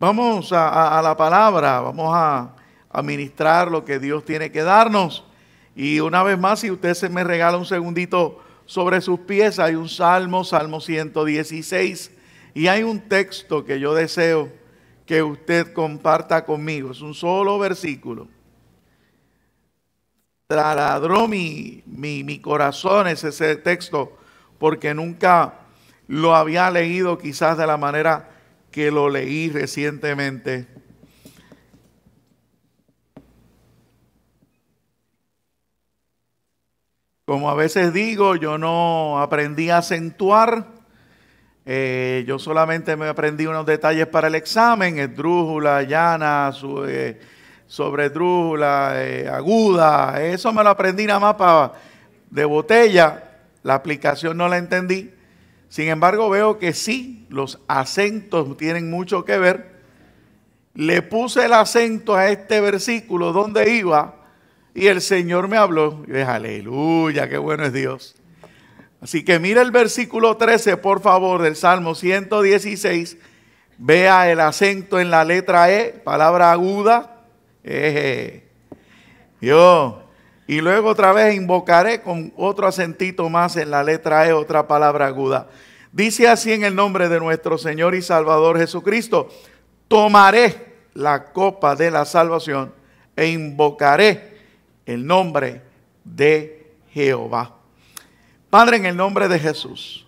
Vamos a, la palabra, vamos a administrar lo que Dios tiene que darnos. Y una vez más, si usted se me regala un segundito sobre sus pies, hay un salmo, Salmo 116, y hay un texto que yo deseo que usted comparta conmigo. Es un solo versículo. Traladró mi, mi, corazón ese texto porque nunca lo había leído quizás de la manera que lo leí recientemente. Como a veces digo, yo no aprendí a acentuar. Eh, yo solamente me aprendí unos detalles para el examen, esdrújula, eh, llana, su, eh, sobredrújula, aguda. Eso me lo aprendí nada más para, de botella. La aplicación no la entendí. Sin embargo, veo que sí, los acentos tienen mucho que ver. Le puse el acento a este versículo donde iba y el Señor me habló. Y aleluya, qué bueno es Dios. Así que mira el versículo 13, por favor, del Salmo 116. Vea el acento en la letra E, palabra aguda. Dios. Yo, y luego otra vez invocaré con otro acentito más en la letra E, otra palabra aguda. Dice así en el nombre de nuestro Señor y Salvador Jesucristo, tomaré la copa de la salvación e invocaré el nombre de Jehová. Padre, en el nombre de Jesús,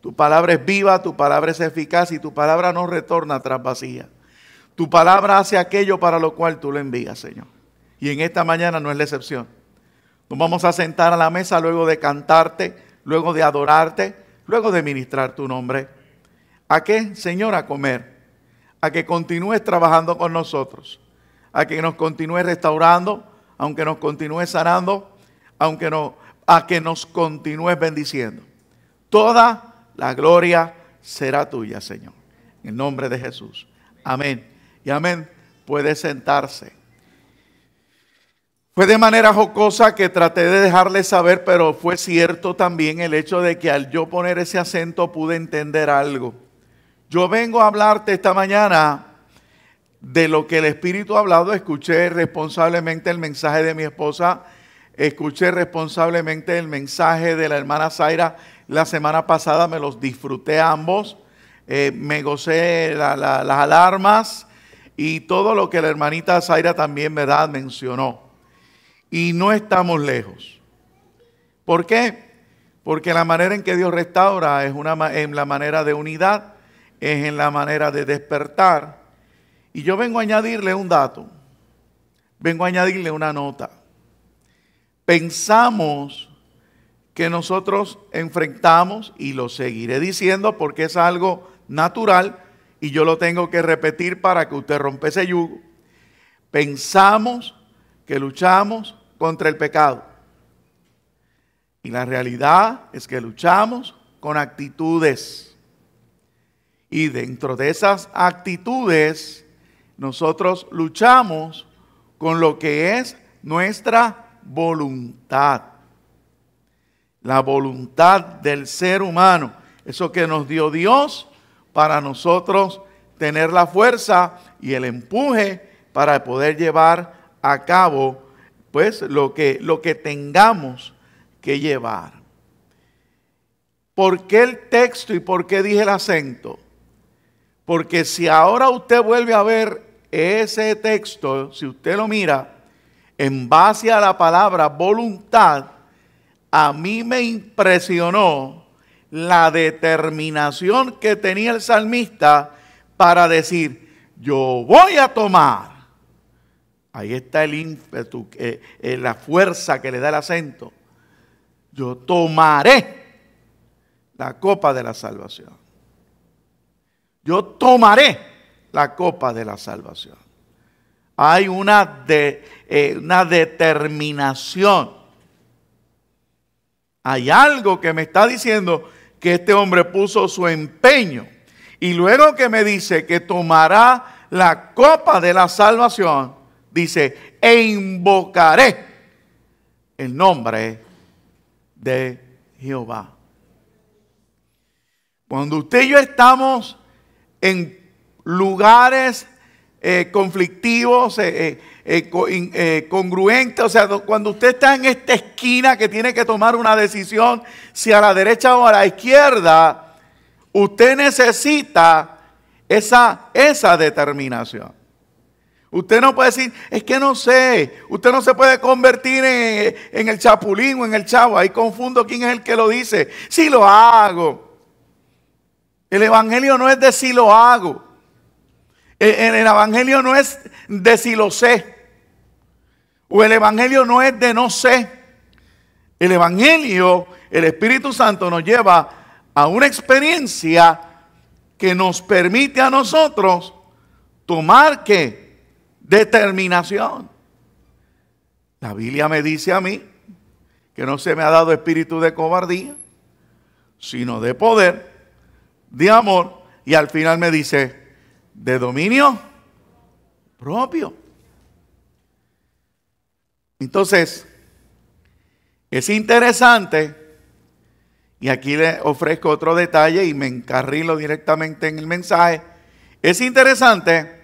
tu palabra es viva, tu palabra es eficaz y tu palabra no retorna tras vacía. Tu palabra hace aquello para lo cual tú lo envías, Señor. Y en esta mañana no es la excepción. Nos vamos a sentar a la mesa luego de cantarte, luego de adorarte, luego de ministrar tu nombre. ¿A qué, Señor, a comer? A que continúes trabajando con nosotros, a que nos continúes restaurando, aunque nos continúes sanando, aunque no, a que nos continúes bendiciendo. Toda la gloria será tuya, Señor. En el nombre de Jesús. Amén. Y amén. Puede sentarse. Fue de manera jocosa que traté de dejarle saber, pero fue cierto también el hecho de que al yo poner ese acento pude entender algo. Yo vengo a hablarte esta mañana de lo que el Espíritu ha hablado. Escuché responsablemente el mensaje de mi esposa, escuché responsablemente el mensaje de la hermana Zaira la semana pasada, me los disfruté ambos, eh, me gocé las alarmas y todo lo que la hermanita Zaira también, mencionó y no estamos lejos. ¿Por qué? Porque la manera en que Dios restaura es una, en la manera de unidad, es en la manera de despertar. Y yo vengo a añadirle un dato, vengo a añadirle una nota. Pensamos que nosotros enfrentamos, y lo seguiré diciendo porque es algo natural, y yo lo tengo que repetir para que usted rompe ese yugo. Pensamos que luchamos contra el pecado. Y la realidad es que luchamos con actitudes. Y dentro de esas actitudes, nosotros luchamos con lo que es nuestra voluntad. La voluntad del ser humano. Eso que nos dio Dios para nosotros tener la fuerza y el empuje para poder llevar a cabo pues lo que, lo que tengamos que llevar. ¿Por qué el texto y por qué dije el acento? Porque si ahora usted vuelve a ver ese texto, si usted lo mira, en base a la palabra voluntad, a mí me impresionó la determinación que tenía el salmista para decir, yo voy a tomar Ahí está el ímpetu, eh, eh, eh, la fuerza que le da el acento. Yo tomaré la copa de la salvación. Yo tomaré la copa de la salvación. Hay una, de, una determinación. Hay algo que me está diciendo que este hombre puso su empeño. Y luego que me dice que tomará la copa de la salvación, Dice, e invocaré el nombre de Jehová. Cuando usted y yo estamos en lugares eh, conflictivos, eh, eh, congruentes, o sea, cuando usted está en esta esquina que tiene que tomar una decisión, si a la derecha o a la izquierda, usted necesita esa, esa determinación. Usted no puede decir, es que no sé, usted no se puede convertir en, el chapulín o en el chavo, ahí confundo quién es el que lo dice, si lo hago. El Evangelio no es de si lo hago, el, el Evangelio no es de si lo sé, o el Evangelio no es de no sé. El Evangelio, el Espíritu Santo nos lleva a una experiencia que nos permite a nosotros tomar que Determinación. La Biblia me dice a mí que no se me ha dado espíritu de cobardía, sino de poder, de amor, y al final me dice, de dominio propio. Entonces, es interesante, y aquí le ofrezco otro detalle y me encarrilo directamente en el mensaje, es interesante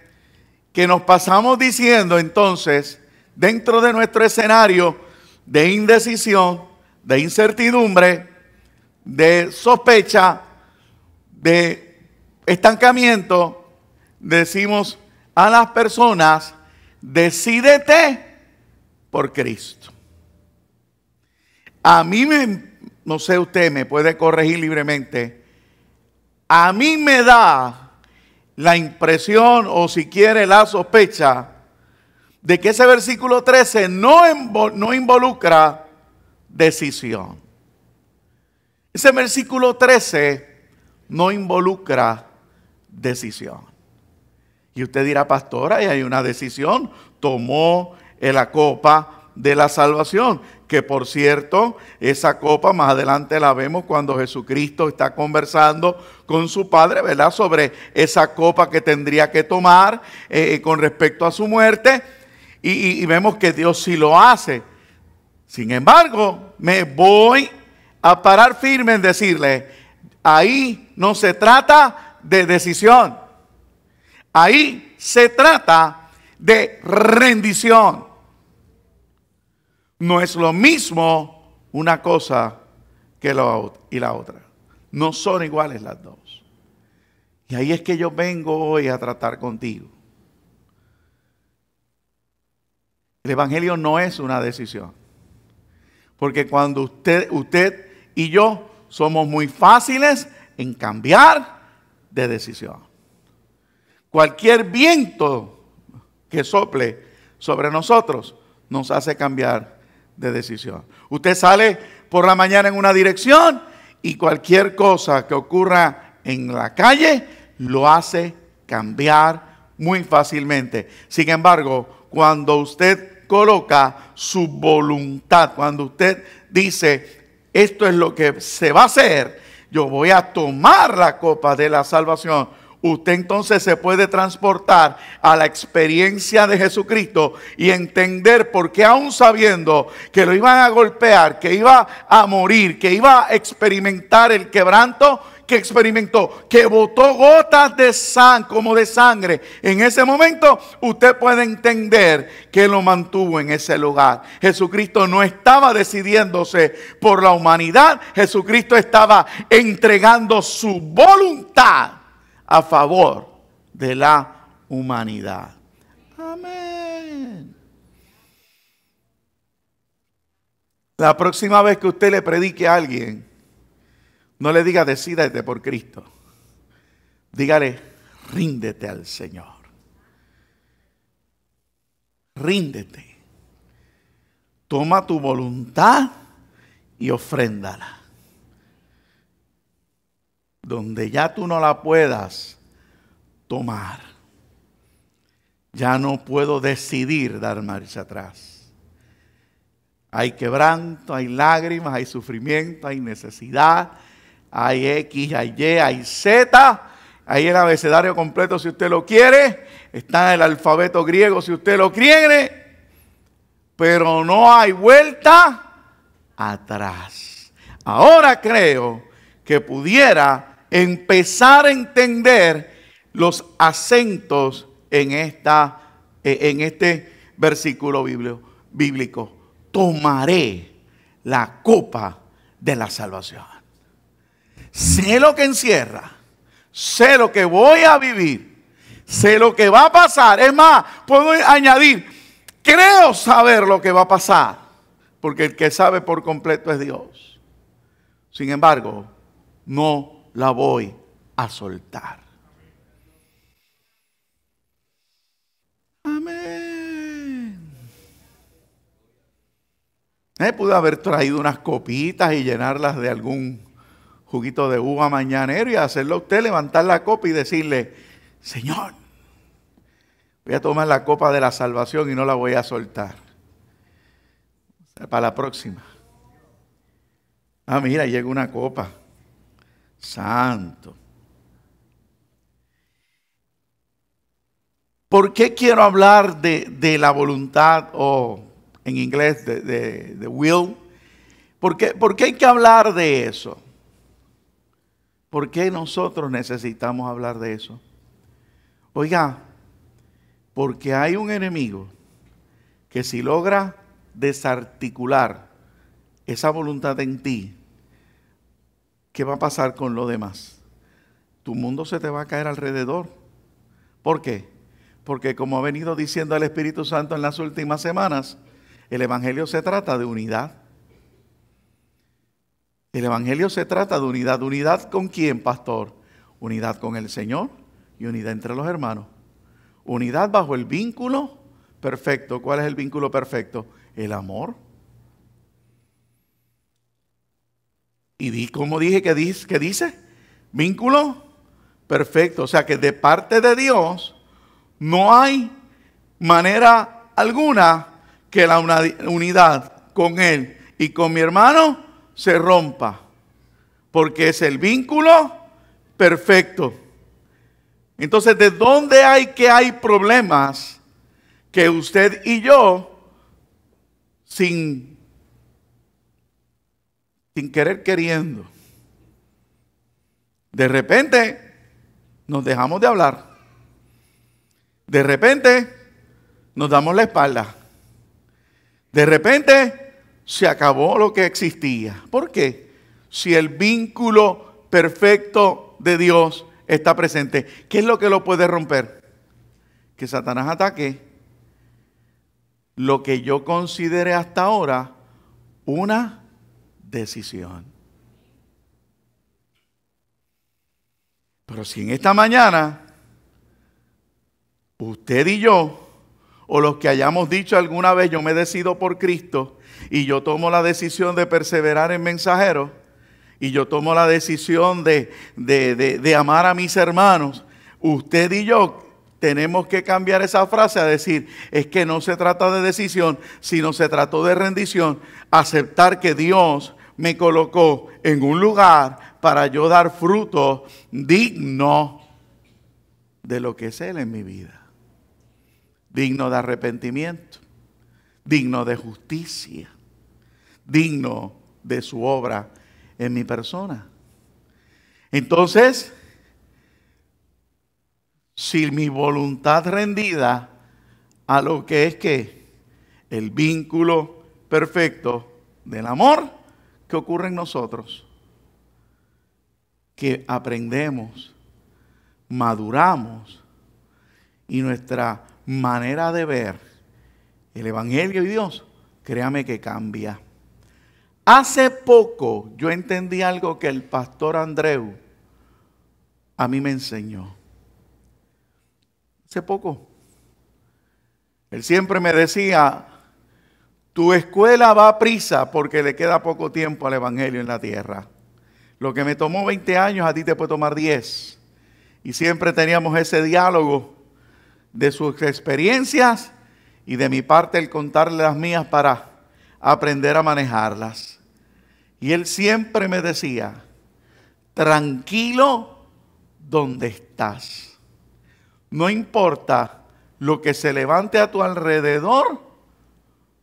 que nos pasamos diciendo entonces dentro de nuestro escenario de indecisión, de incertidumbre, de sospecha, de estancamiento, decimos a las personas, decídete por Cristo. A mí, me, no sé usted, me puede corregir libremente, a mí me da la impresión o si quiere la sospecha de que ese versículo 13 no, no involucra decisión. Ese versículo 13 no involucra decisión. Y usted dirá, pastora, y hay una decisión, tomó la copa de la salvación que por cierto, esa copa más adelante la vemos cuando Jesucristo está conversando con su padre, ¿verdad? Sobre esa copa que tendría que tomar eh, con respecto a su muerte. Y, y vemos que Dios sí lo hace. Sin embargo, me voy a parar firme en decirle, ahí no se trata de decisión. Ahí se trata de rendición. No es lo mismo una cosa que la, otra. No son iguales las dos. Y ahí es que yo vengo hoy a tratar contigo. El Evangelio no es una decisión. Porque cuando usted, usted y yo somos muy fáciles en cambiar de decisión. Cualquier viento que sople sobre nosotros nos hace cambiar de decisión. Usted sale por la mañana en una dirección y cualquier cosa que ocurra en la calle lo hace cambiar muy fácilmente. Sin embargo, cuando usted coloca su voluntad, cuando usted dice, esto es lo que se va a hacer, yo voy a tomar la copa de la salvación, usted entonces se puede transportar a la experiencia de Jesucristo y entender por qué aún sabiendo que lo iban a golpear, que iba a morir, que iba a experimentar el quebranto que experimentó, que botó gotas de sangre, como de sangre. En ese momento usted puede entender que lo mantuvo en ese lugar. Jesucristo no estaba decidiéndose por la humanidad, Jesucristo estaba entregando su voluntad a favor de la humanidad. Amén. La próxima vez que usted le predique a alguien, no le diga decidete por Cristo. Dígale, ríndete al Señor. Ríndete. Toma tu voluntad y ofréndala donde ya tú no la puedas tomar. Ya no puedo decidir dar marcha atrás. Hay quebranto, hay lágrimas, hay sufrimiento, hay necesidad, hay X, hay Y, hay Z. Hay el abecedario completo si usted lo quiere. Está el alfabeto griego si usted lo quiere. Pero no hay vuelta atrás. Ahora creo que pudiera empezar a entender los acentos en, esta, eh, en este versículo bíblico. Tomaré la copa de la salvación. Sé lo que encierra, sé lo que voy a vivir, sé lo que va a pasar. Es más, puedo añadir, creo saber lo que va a pasar, porque el que sabe por completo es Dios. Sin embargo, no la voy a soltar. Amén. Eh, pude haber traído unas copitas y llenarlas de algún juguito de uva mañanero y hacerlo a usted levantar la copa y decirle, Señor, voy a tomar la copa de la salvación y no la voy a soltar. Para la próxima. Ah, mira, llega una copa santo. ¿Por qué quiero hablar de, la voluntad o en inglés de, will? ¿Por qué, ¿Por qué hay que hablar de eso? ¿Por qué nosotros necesitamos hablar de eso? Oiga, porque hay un enemigo que si logra desarticular esa voluntad en ti, ¿qué va a pasar con lo demás? Tu mundo se te va a caer alrededor. ¿Por qué? Porque como ha venido diciendo el Espíritu Santo en las últimas semanas, el Evangelio se trata de unidad. El Evangelio se trata de unidad. ¿Unidad con quién, pastor? Unidad con el Señor y unidad entre los hermanos. Unidad bajo el vínculo perfecto. ¿Cuál es el vínculo perfecto? El amor. Y di, como dije que dice, que dice, vínculo perfecto. O sea que de parte de Dios no hay manera alguna que la unidad con Él y con mi hermano se rompa. Porque es el vínculo perfecto. Entonces, ¿de dónde hay que hay problemas que usted y yo, sin sin querer queriendo. De repente nos dejamos de hablar. De repente nos damos la espalda. De repente se acabó lo que existía. ¿Por qué? Si el vínculo perfecto de Dios está presente, ¿qué es lo que lo puede romper? Que Satanás ataque lo que yo consideré hasta ahora una decisión. Pero si en esta mañana usted y yo, o los que hayamos dicho alguna vez, yo me decido por Cristo y yo tomo la decisión de perseverar en mensajero y yo tomo la decisión de, de amar a mis hermanos, usted y yo tenemos que cambiar esa frase a decir, es que no se trata de decisión, sino se trató de rendición, aceptar que Dios me colocó en un lugar para yo dar fruto digno de lo que es Él en mi vida. Digno de arrepentimiento, digno de justicia, digno de su obra en mi persona. Entonces, si mi voluntad rendida a lo que es que el vínculo perfecto del amor, ¿Qué ocurre en nosotros? Que aprendemos, maduramos y nuestra manera de ver el Evangelio y Dios, créame que cambia. Hace poco yo entendí algo que el pastor Andreu a mí me enseñó. Hace poco. Él siempre me decía, tu escuela va a prisa porque le queda poco tiempo al Evangelio en la tierra. Lo que me tomó 20 años, a ti te puede tomar 10. Y siempre teníamos ese diálogo de sus experiencias y de mi parte el contarle las mías para aprender a manejarlas. Y él siempre me decía, tranquilo donde estás. No importa lo que se levante a tu alrededor,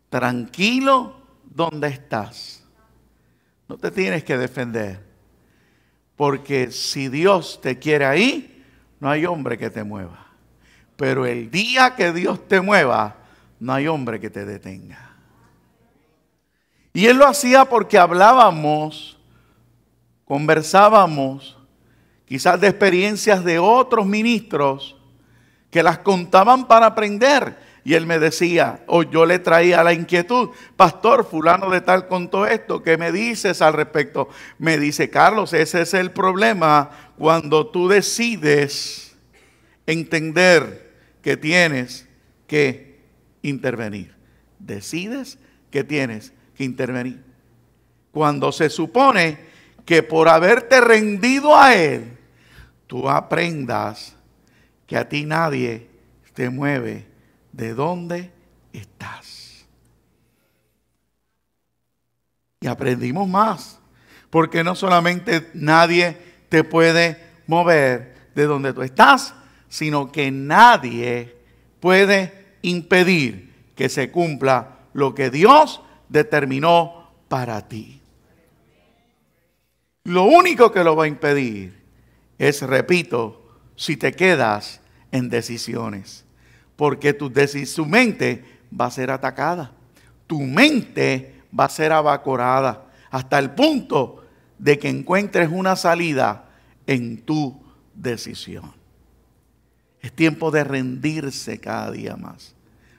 tranquilo donde estás. No te tienes que defender. Porque si Dios te quiere ahí, no hay hombre que te mueva. Pero el día que Dios te mueva, no hay hombre que te detenga. Y él lo hacía porque hablábamos, conversábamos, quizás de experiencias de otros ministros que las contaban para aprender. Y él me decía, o yo le traía la inquietud, pastor fulano de tal con todo esto, ¿qué me dices al respecto? Me dice, Carlos, ese es el problema cuando tú decides entender que tienes que intervenir. Decides que tienes que intervenir. Cuando se supone que por haberte rendido a Él, tú aprendas que a ti nadie te mueve de dónde estás. Y aprendimos más, porque no solamente nadie te puede mover de donde tú estás, sino que nadie puede impedir que se cumpla lo que Dios determinó para ti. Lo único que lo va a impedir es, repito, si te quedas en decisiones porque tu, su mente va a ser atacada. Tu mente va a ser abacorada hasta el punto de que encuentres una salida en tu decisión. Es tiempo de rendirse cada día más.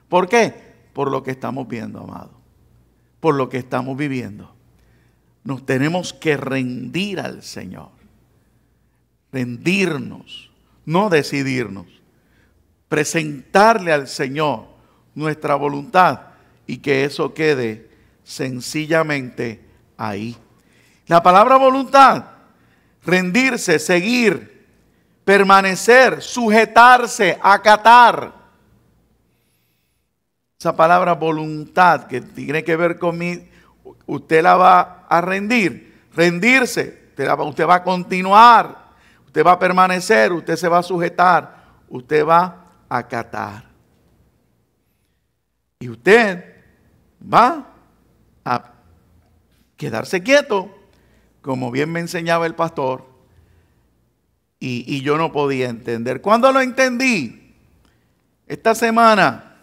¿Por qué? Por lo que estamos viendo, amado. Por lo que estamos viviendo. Nos tenemos que rendir al Señor. Rendirnos, no decidirnos presentarle al Señor nuestra voluntad y que eso quede sencillamente ahí. La palabra voluntad, rendirse, seguir, permanecer, sujetarse, acatar. Esa palabra voluntad que tiene que ver con mí, usted la va a rendir, rendirse, usted, va, usted va a continuar, usted va a permanecer, usted se va a sujetar, usted va acatar. Y usted va a quedarse quieto, como bien me enseñaba el pastor, y, y yo no podía entender. ...cuando lo entendí? Esta semana,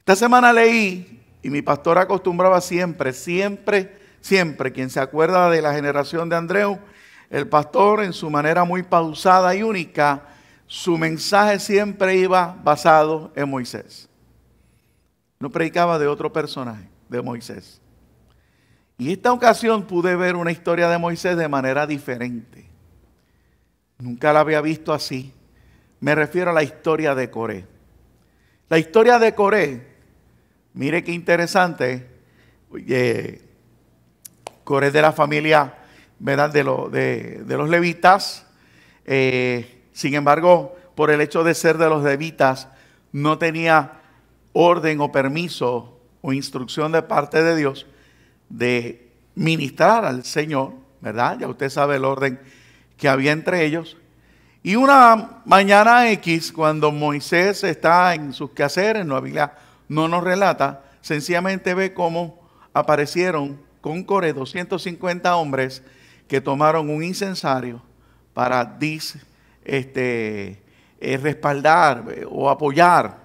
esta semana leí, y mi pastor acostumbraba siempre, siempre, siempre, quien se acuerda de la generación de Andreu, el pastor en su manera muy pausada y única, su mensaje siempre iba basado en Moisés. No predicaba de otro personaje, de Moisés. Y esta ocasión pude ver una historia de Moisés de manera diferente. Nunca la había visto así. Me refiero a la historia de Coré. La historia de Coré, mire qué interesante. Eh, Coré de la familia ¿verdad? De, los levitas. Eh, sin embargo, por el hecho de ser de los levitas, no tenía orden o permiso o instrucción de parte de Dios de ministrar al Señor, ¿verdad? Ya usted sabe el orden que había entre ellos. Y una mañana X, cuando Moisés está en sus quehaceres, no, Biblia no nos relata, sencillamente ve cómo aparecieron con Core 250 hombres que tomaron un incensario para dice este, es eh, respaldar eh, o apoyar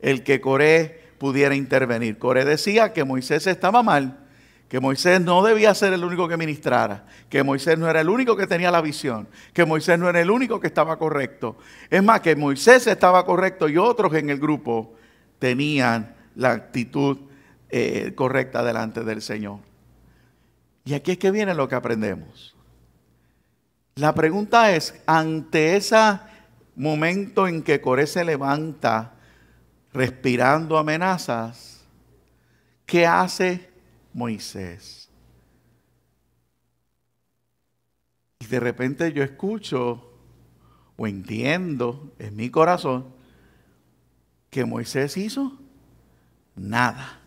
el que Coré pudiera intervenir. Coré decía que Moisés estaba mal, que Moisés no debía ser el único que ministrara, que Moisés no era el único que tenía la visión, que Moisés no era el único que estaba correcto. Es más, que Moisés estaba correcto y otros en el grupo tenían la actitud eh, correcta delante del Señor. Y aquí es que viene lo que aprendemos. La pregunta es, ante ese momento en que Coré se levanta respirando amenazas, ¿qué hace Moisés? Y de repente yo escucho o entiendo en mi corazón que Moisés hizo nada.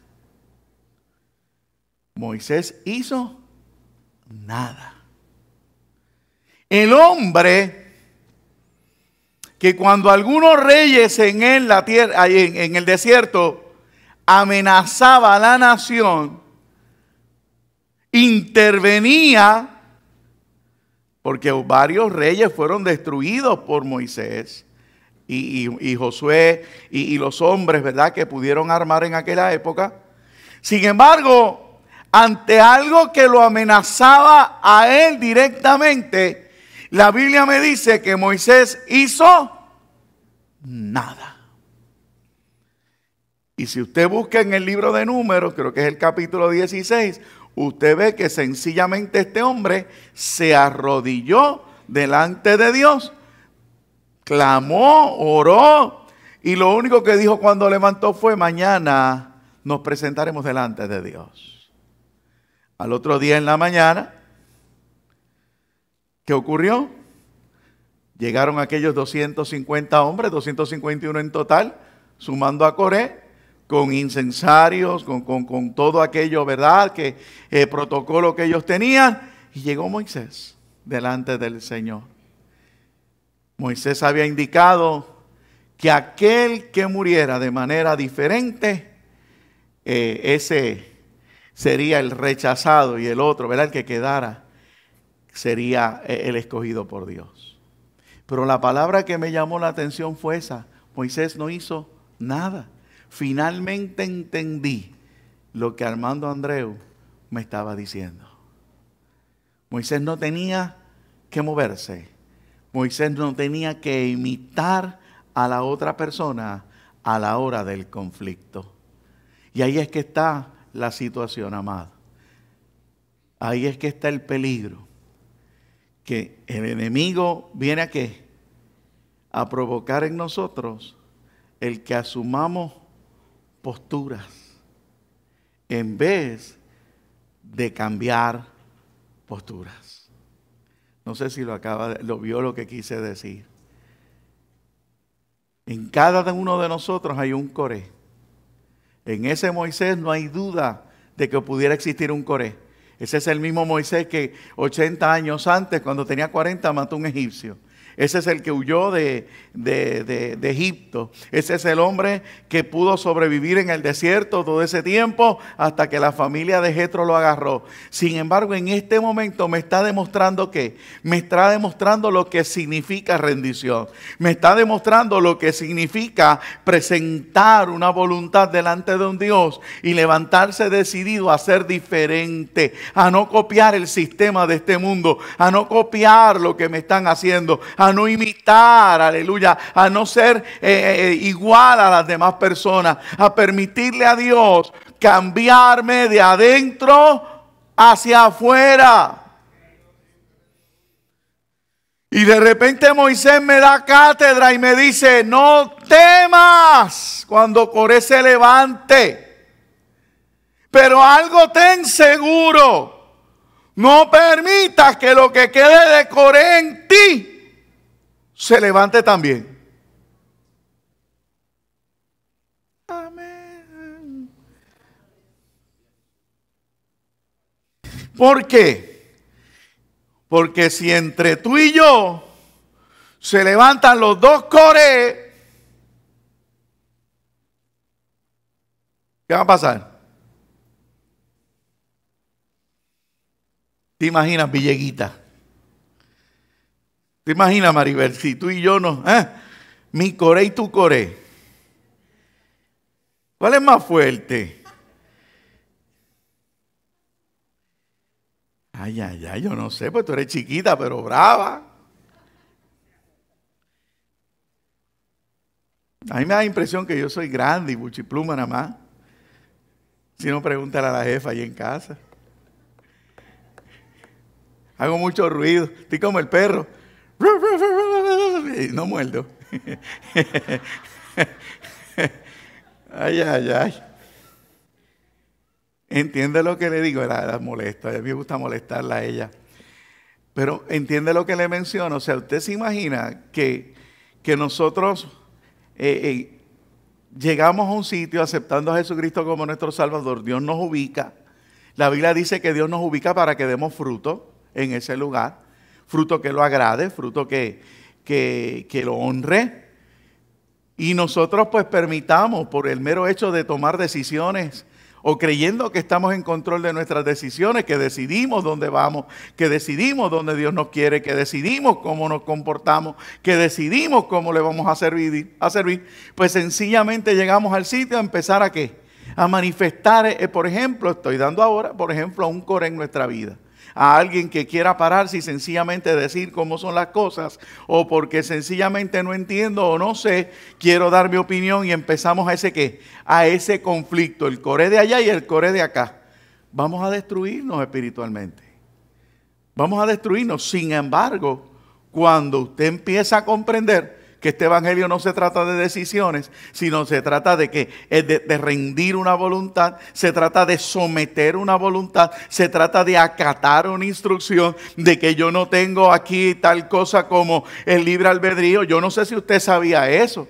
Moisés hizo nada el hombre que cuando algunos reyes en, en, el desierto amenazaba a la nación, intervenía, porque varios reyes fueron destruidos por Moisés y, Josué y, y los hombres, ¿verdad?, que pudieron armar en aquella época. Sin embargo, ante algo que lo amenazaba a él directamente, la Biblia me dice que Moisés hizo nada. Y si usted busca en el libro de números, creo que es el capítulo 16, usted ve que sencillamente este hombre se arrodilló delante de Dios, clamó, oró, y lo único que dijo cuando levantó fue, mañana nos presentaremos delante de Dios. Al otro día en la mañana, ¿Qué ocurrió? Llegaron aquellos 250 hombres, 251 en total, sumando a Coré, con incensarios, con, todo aquello, ¿verdad? Que el eh, protocolo que ellos tenían. Y llegó Moisés delante del Señor. Moisés había indicado que aquel que muriera de manera diferente, eh, ese sería el rechazado y el otro, ¿verdad? El que quedara sería eh, el escogido por Dios. Pero la palabra que me llamó la atención fue esa. Moisés no hizo nada. Finalmente entendí lo que Armando Andreu me estaba diciendo. Moisés no tenía que moverse. Moisés no tenía que imitar a la otra persona a la hora del conflicto. Y ahí es que está la situación, amado. Ahí es que está el peligro que el enemigo viene a qué? A provocar en nosotros el que asumamos posturas en vez de cambiar posturas. No sé si lo acaba, lo vio lo que quise decir. En cada uno de nosotros hay un Coré. En ese Moisés no hay duda de que pudiera existir un Coré. Ese es el mismo Moisés que 80 años antes, cuando tenía 40, mató a un egipcio. Ese es el que huyó de, de, Egipto. Ese es el hombre que pudo sobrevivir en el desierto todo ese tiempo hasta que la familia de Jetro lo agarró. Sin embargo, en este momento me está demostrando que me está demostrando lo que significa rendición. Me está demostrando lo que significa presentar una voluntad delante de un Dios y levantarse decidido a ser diferente, a no copiar el sistema de este mundo, a no copiar lo que me están haciendo, a no imitar, aleluya, a no ser eh, eh, eh, igual a las demás personas, a permitirle a Dios cambiarme de adentro hacia afuera. Y de repente Moisés me da cátedra y me dice, no temas cuando Coré se levante. Pero algo ten seguro. No permitas que lo que quede de Coré en ti se levante también. Amén. ¿Por qué? Porque si entre tú y yo se levantan los dos cores, ¿qué va a pasar? ¿Te imaginas, Villeguita? ¿Te imaginas, Maribel, si tú y yo no... ¿eh? Mi Coré y tu Coré. ¿Cuál es más fuerte? Ay, ay, ay, yo no sé, pues tú eres chiquita, pero brava. A mí me da la impresión que yo soy grande y buchipluma nada más. Si no, pregúntale a la jefa ahí en casa. Hago mucho ruido, estoy como el perro. No muerdo. Ay, ay, ay. Entiende lo que le digo, era, molesto. a mí me gusta molestarla a ella. Pero entiende lo que le menciono, o sea, usted se imagina que, nosotros eh, eh, llegamos a un sitio aceptando a Jesucristo como nuestro Salvador, Dios nos ubica. La Biblia dice que Dios nos ubica para que demos fruto en ese lugar fruto que lo agrade, fruto que, lo honre. Y nosotros pues permitamos, por el mero hecho de tomar decisiones o creyendo que estamos en control de nuestras decisiones, que decidimos dónde vamos, que decidimos dónde Dios nos quiere, que decidimos cómo nos comportamos, que decidimos cómo le vamos a servir, a servir pues sencillamente llegamos al sitio a empezar a qué? A manifestar, eh, por ejemplo, estoy dando ahora, por ejemplo, a un core en nuestra vida a alguien que quiera pararse y sencillamente decir cómo son las cosas, o porque sencillamente no entiendo o no sé, quiero dar mi opinión y empezamos a ese qué, a ese conflicto, el core de allá y el core de acá. Vamos a destruirnos espiritualmente. Vamos a destruirnos. Sin embargo, cuando usted empieza a comprender, que este evangelio no se trata de decisiones, sino se trata de que de, de rendir una voluntad, se trata de someter una voluntad, se trata de acatar una instrucción de que yo no tengo aquí tal cosa como el libre albedrío. Yo no sé si usted sabía eso.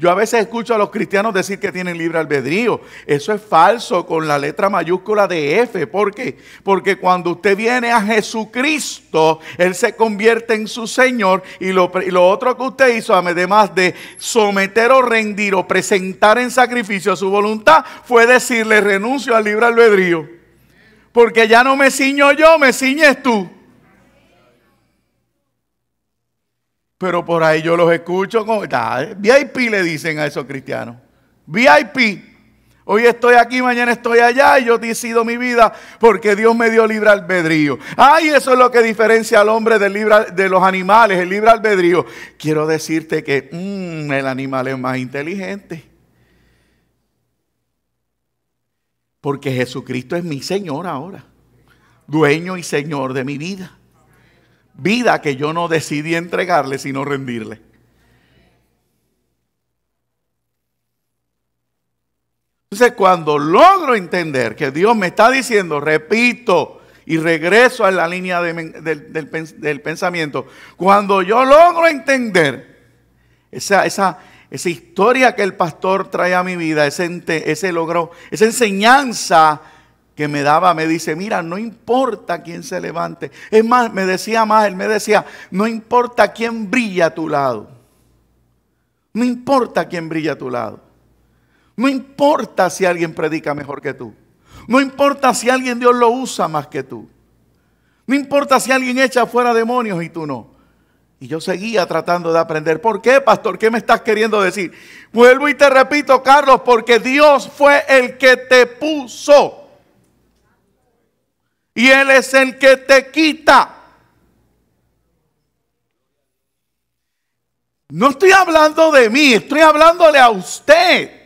Yo a veces escucho a los cristianos decir que tienen libre albedrío. Eso es falso con la letra mayúscula de F. ¿Por qué? Porque cuando usted viene a Jesucristo, Él se convierte en su Señor y lo, otro que usted hizo, además de someter o rendir o presentar en sacrificio a su voluntad, fue decirle renuncio al libre albedrío. Porque ya no me ciño yo, me ciñes tú. Pero por ahí yo los escucho como. VIP le dicen a esos cristianos. VIP. Hoy estoy aquí, mañana estoy allá y yo decido mi vida porque Dios me dio libre albedrío. Ay, eso es lo que diferencia al hombre de los animales, el libre albedrío. Quiero decirte que mm, el animal es más inteligente. Porque Jesucristo es mi Señor ahora, dueño y Señor de mi vida vida que yo no decidí entregarle, sino rendirle. Entonces, cuando logro entender que Dios me está diciendo, repito, y regreso a la línea del, pensamiento, cuando yo logro entender esa, esa, esa, historia que el pastor trae a mi vida, ese, ese logro, esa enseñanza que me daba, me dice, mira, no importa quién se levante. Es más, me decía más, él me decía, no importa quién brilla a tu lado. No importa quién brilla a tu lado. No importa si alguien predica mejor que tú. No importa si alguien Dios lo usa más que tú. No importa si alguien echa fuera demonios y tú no. Y yo seguía tratando de aprender. ¿Por qué, pastor? ¿Qué me estás queriendo decir? Vuelvo y te repito, Carlos, porque Dios fue el que te puso. Y Él es el que te quita. No estoy hablando de mí, estoy hablándole a usted.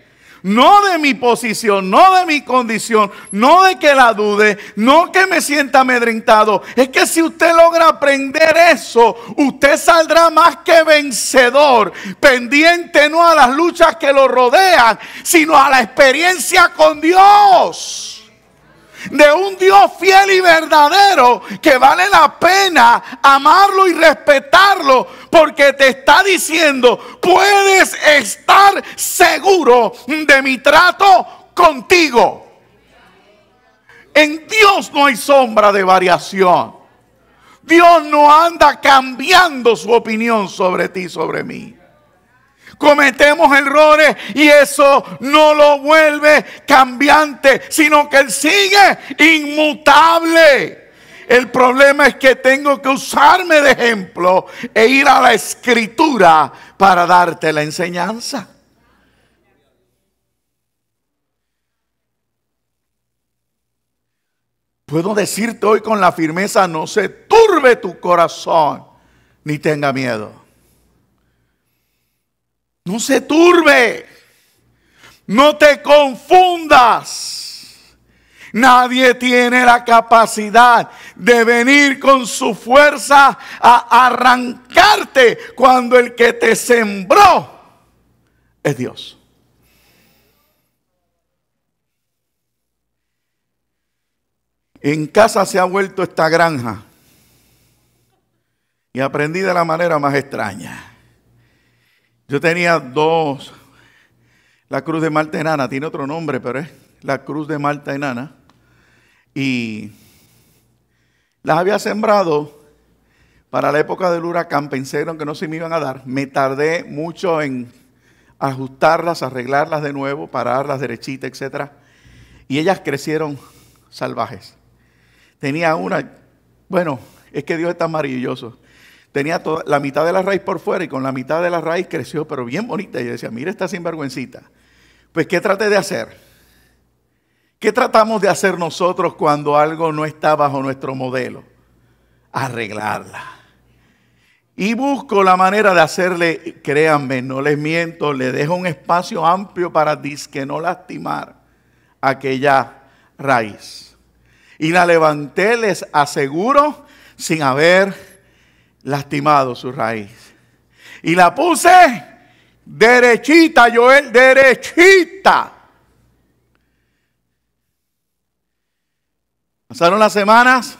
No de mi posición, no de mi condición, no de que la dude, no que me sienta amedrentado. Es que si usted logra aprender eso, usted saldrá más que vencedor, pendiente no a las luchas que lo rodean, sino a la experiencia con Dios de un Dios fiel y verdadero que vale la pena amarlo y respetarlo porque te está diciendo, puedes estar seguro de mi trato contigo. En Dios no hay sombra de variación. Dios no anda cambiando su opinión sobre ti, sobre mí cometemos errores y eso no lo vuelve cambiante, sino que Él sigue inmutable. El problema es que tengo que usarme de ejemplo e ir a la escritura para darte la enseñanza. Puedo decirte hoy con la firmeza, no se turbe tu corazón ni tenga miedo. No se turbe. No te confundas. Nadie tiene la capacidad de venir con su fuerza a arrancarte cuando el que te sembró es Dios. En casa se ha vuelto esta granja y aprendí de la manera más extraña. Yo tenía dos, la cruz de Malta Enana, tiene otro nombre, pero es la cruz de Malta Enana. Y las había sembrado para la época del huracán, pensaron que no se me iban a dar. Me tardé mucho en ajustarlas, arreglarlas de nuevo, pararlas derechitas, etc. Y ellas crecieron salvajes. Tenía una, bueno, es que Dios está maravilloso tenía toda, la mitad de la raíz por fuera y con la mitad de la raíz creció, pero bien bonita. Y yo decía, mira esta sinvergüencita. Pues, ¿qué traté de hacer? ¿Qué tratamos de hacer nosotros cuando algo no está bajo nuestro modelo? Arreglarla. Y busco la manera de hacerle, créanme, no les miento, le dejo un espacio amplio para disque no lastimar aquella raíz. Y la levanté, les aseguro, sin haber lastimado su raíz. Y la puse derechita, Joel, derechita. Pasaron las semanas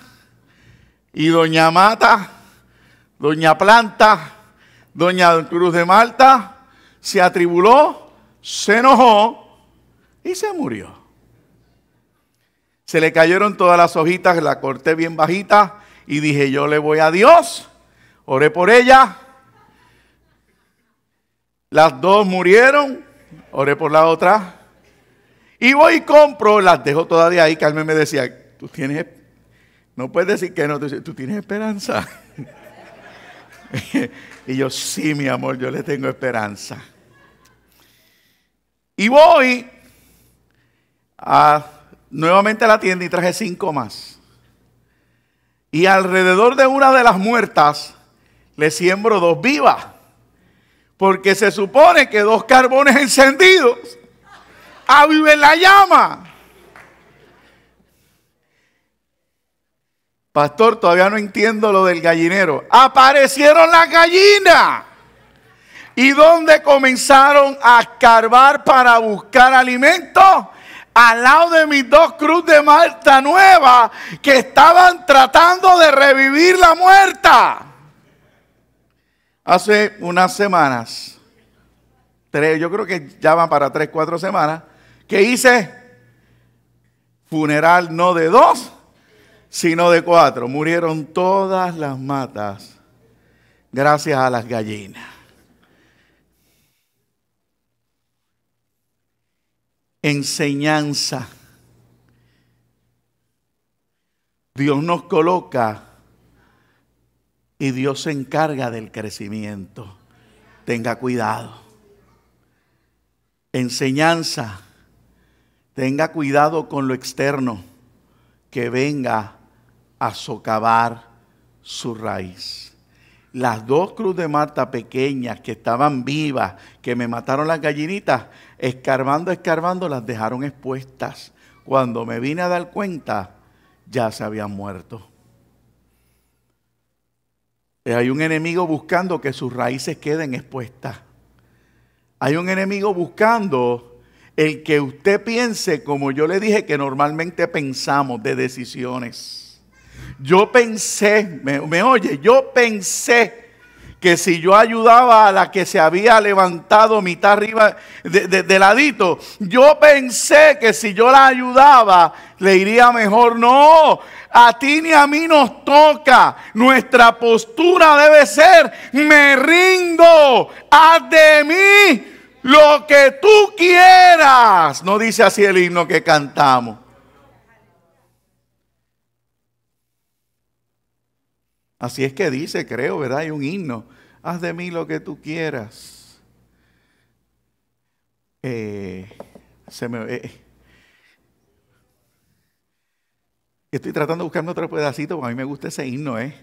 y doña Mata, doña Planta, doña Cruz de Malta se atribuló, se enojó y se murió. Se le cayeron todas las hojitas, la corté bien bajita y dije, yo le voy a Dios Oré por ella. Las dos murieron. Oré por la otra. Y voy y compro, las dejo todavía ahí. Carmen me decía, tú tienes, no puedes decir que no, tú tienes esperanza. y yo, sí, mi amor, yo le tengo esperanza. Y voy a, nuevamente a la tienda y traje cinco más. Y alrededor de una de las muertas le siembro dos vivas. Porque se supone que dos carbones encendidos aviven la llama. Pastor, todavía no entiendo lo del gallinero. Aparecieron las gallinas. ¿Y donde comenzaron a escarbar para buscar alimento? Al lado de mis dos cruz de Malta Nueva que estaban tratando de revivir la muerta. Hace unas semanas, tres, yo creo que ya van para tres, cuatro semanas, que hice funeral no de dos, sino de cuatro. Murieron todas las matas gracias a las gallinas. Enseñanza. Dios nos coloca y Dios se encarga del crecimiento. Tenga cuidado. Enseñanza. Tenga cuidado con lo externo que venga a socavar su raíz. Las dos cruz de Marta pequeñas que estaban vivas, que me mataron las gallinitas, escarbando, escarbando, las dejaron expuestas. Cuando me vine a dar cuenta, ya se habían muerto. Eh, hay un enemigo buscando que sus raíces queden expuestas. Hay un enemigo buscando el que usted piense como yo le dije que normalmente pensamos de decisiones. Yo pensé, me, oye, yo pensé que si yo ayudaba a la que se había levantado mitad arriba de, ladito, yo pensé que si yo la ayudaba le iría mejor. No, a ti ni a mí nos toca. Nuestra postura debe ser, me rindo, haz de mí lo que tú quieras. No dice así el himno que cantamos. Así es que dice, creo, ¿verdad? Hay un himno haz de mí lo que tú quieras. Eh, se me, eh, estoy tratando de buscarme otro pedacito, porque a mí me gusta ese himno, ¿eh?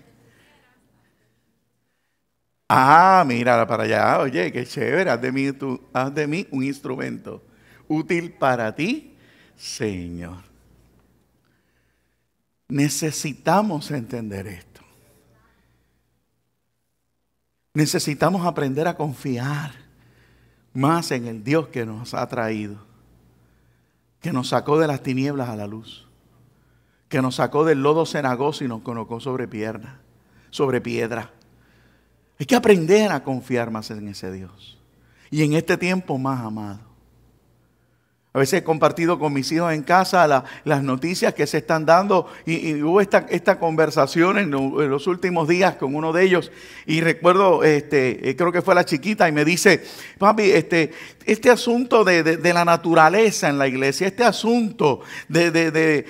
Ah, mira para allá, oye, qué chévere, de mí, tú, haz de mí un instrumento útil para ti, Señor. Necesitamos entender esto. Necesitamos aprender a confiar más en el Dios que nos ha traído, que nos sacó de las tinieblas a la luz, que nos sacó del lodo cenagoso y nos colocó sobre pierna, sobre piedra. Hay que aprender a confiar más en ese Dios. Y en este tiempo más amado. A veces he compartido con mis hijos en casa las noticias que se están dando y, hubo esta, esta conversación en, los últimos días con uno de ellos y recuerdo, este, eh, creo que fue la chiquita y me dice, papi, este, este asunto de, la naturaleza en la iglesia, este asunto de, de,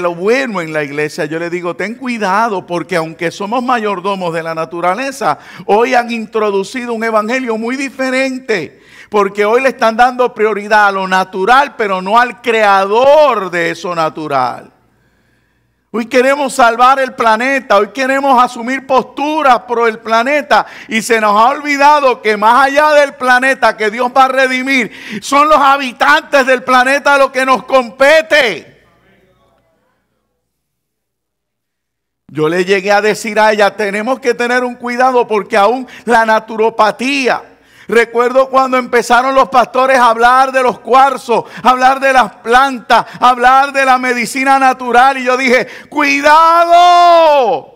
lo bueno en la iglesia, yo le digo, ten cuidado porque aunque somos mayordomos de la naturaleza, hoy han introducido un evangelio muy diferente porque hoy le están dando prioridad a lo natural, pero no al creador de eso natural. Hoy queremos salvar el planeta, hoy queremos asumir posturas por el planeta y se nos ha olvidado que más allá del planeta que Dios va a redimir, son los habitantes del planeta lo que nos compete. Yo le llegué a decir a ella, tenemos que tener un cuidado porque aún la naturopatía Recuerdo cuando empezaron los pastores a hablar de los cuarzos, a hablar de las plantas, a hablar de la medicina natural. Y yo dije, cuidado.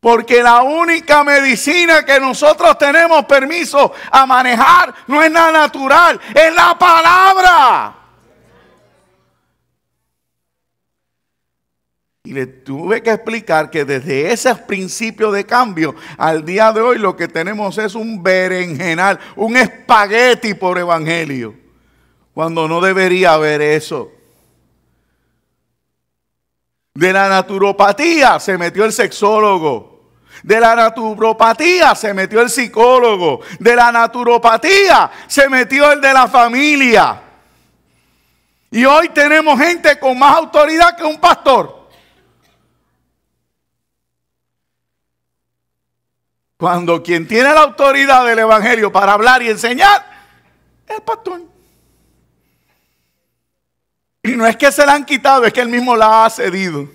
Porque la única medicina que nosotros tenemos permiso a manejar no es la natural, es la palabra. Y le tuve que explicar que desde ese principio de cambio al día de hoy lo que tenemos es un berenjenal, un espagueti por evangelio, cuando no debería haber eso. De la naturopatía se metió el sexólogo. De la naturopatía se metió el psicólogo. De la naturopatía se metió el de la familia. Y hoy tenemos gente con más autoridad que un pastor. Cuando quien tiene la autoridad del Evangelio para hablar y enseñar es el pastor. Y no es que se la han quitado, es que él mismo la ha cedido.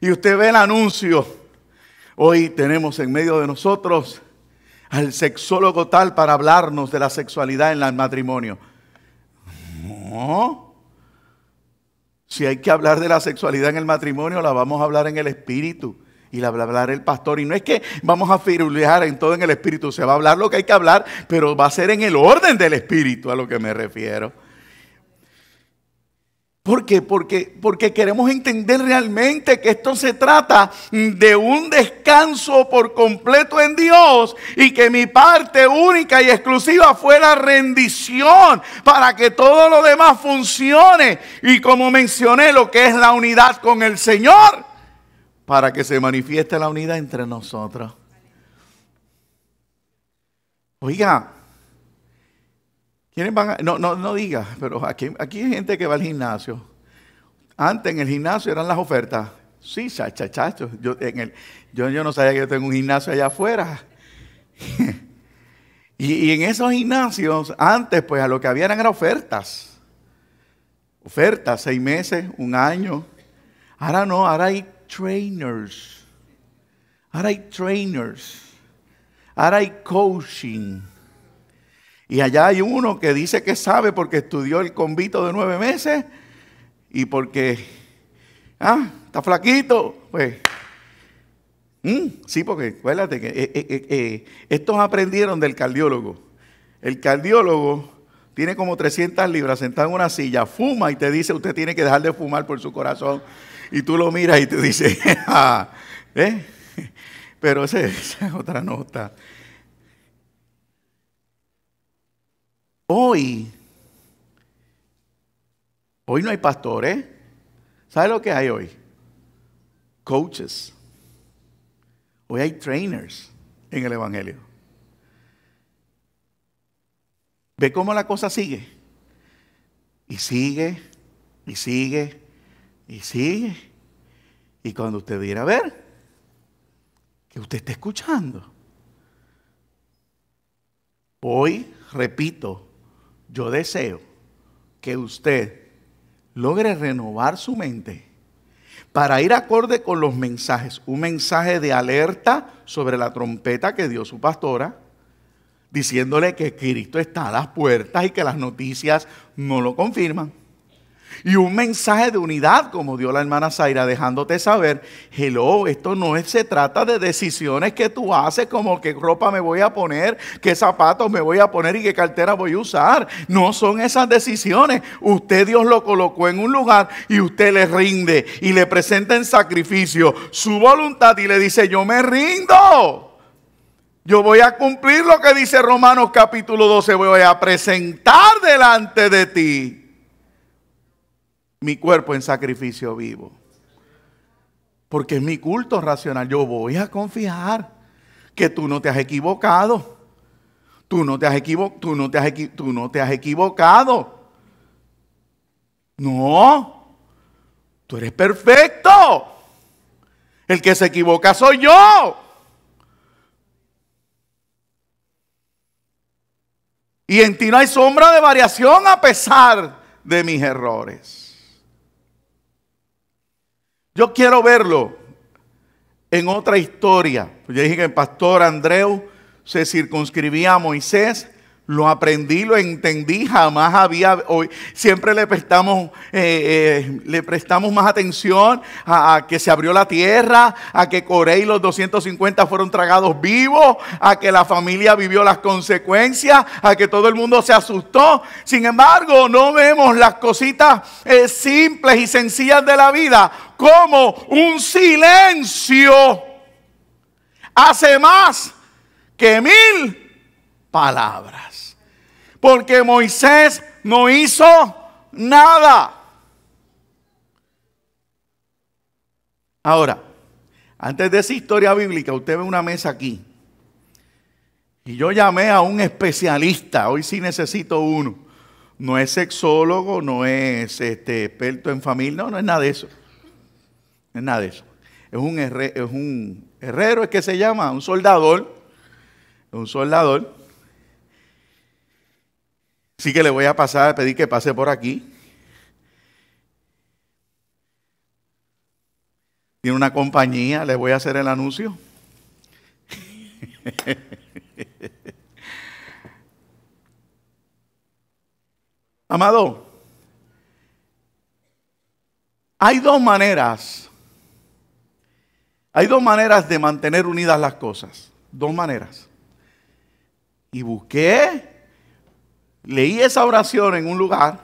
Y usted ve el anuncio. Hoy tenemos en medio de nosotros al sexólogo tal para hablarnos de la sexualidad en el matrimonio. No. Si hay que hablar de la sexualidad en el matrimonio, la vamos a hablar en el espíritu y la hablar el pastor. Y no es que vamos a firulear en todo en el Espíritu, se va a hablar lo que hay que hablar, pero va a ser en el orden del Espíritu a lo que me refiero. ¿Por qué? Porque, porque queremos entender realmente que esto se trata de un descanso por completo en Dios y que mi parte única y exclusiva fue la rendición para que todo lo demás funcione. Y como mencioné, lo que es la unidad con el Señor para que se manifieste la unidad entre nosotros. Oiga, ¿quiénes van no, no, diga, pero aquí, aquí hay gente que va al gimnasio. Antes en el gimnasio eran las ofertas. Sí, chachachos. Yo, en el, yo, yo no sabía que yo tengo un gimnasio allá afuera. y, en esos gimnasios, antes, pues a lo que había eran ofertas. Ofertas, seis meses, un año. Ahora no, ahora hay trainers. Ahora hay trainers. Ahora hay coaching. Y allá hay uno que dice que sabe porque estudió el convito de nueve meses y porque, ah, está flaquito. Pues, mm, sí, porque acuérdate que eh, eh, eh, estos aprendieron del cardiólogo. El cardiólogo tiene como 300 libras sentado en una silla, fuma y te dice usted tiene que dejar de fumar por su corazón y tú lo miras y te dices, ah, ¿eh?". Pero esa es otra nota. Hoy, hoy no hay pastores. ¿eh? ¿Sabes lo que hay hoy? Coaches. Hoy hay trainers en el Evangelio. ¿Ve cómo la cosa sigue? Y sigue, y sigue, y sigue. Y cuando usted viera a ver, que usted está escuchando. Hoy, repito, yo deseo que usted logre renovar su mente para ir acorde con los mensajes. Un mensaje de alerta sobre la trompeta que dio su pastora, diciéndole que Cristo está a las puertas y que las noticias no lo confirman. Y un mensaje de unidad, como dio la hermana Zaira, dejándote saber, hello, esto no es, se trata de decisiones que tú haces, como qué ropa me voy a poner, qué zapatos me voy a poner y qué cartera voy a usar. No son esas decisiones. Usted Dios lo colocó en un lugar y usted le rinde y le presenta en sacrificio su voluntad y le dice, yo me rindo. Yo voy a cumplir lo que dice Romanos capítulo 12, voy a presentar delante de ti mi cuerpo en sacrificio vivo. Porque es mi culto racional. Yo voy a confiar que tú no te has equivocado. Tú no te has, tú no te has equivocado. No, tú eres perfecto. El que se equivoca soy yo. Y en ti no hay sombra de variación a pesar de mis errores. Yo quiero verlo en otra historia. Yo dije que el pastor Andreu se circunscribía a Moisés lo aprendí, lo entendí, jamás había, hoy, siempre le prestamos, eh, eh, le prestamos más atención a, que se abrió la tierra, a que Corey y los 250 fueron tragados vivos, a que la familia vivió las consecuencias, a que todo el mundo se asustó. Sin embargo, no vemos las cositas eh, simples y sencillas de la vida como un silencio hace más que mil palabras. Porque Moisés no hizo nada. Ahora, antes de esa historia bíblica, usted ve una mesa aquí. Y yo llamé a un especialista, hoy sí necesito uno. No es sexólogo, no es este, experto en familia, no, no es nada de eso. es nada de eso. Es un, es un herrero, es que se llama, un soldador. Un soldador Así que le voy a pasar a pedir que pase por aquí. Tiene una compañía, le voy a hacer el anuncio. Amado, hay dos maneras. Hay dos maneras de mantener unidas las cosas. Dos maneras. Y busqué leí esa oración en un lugar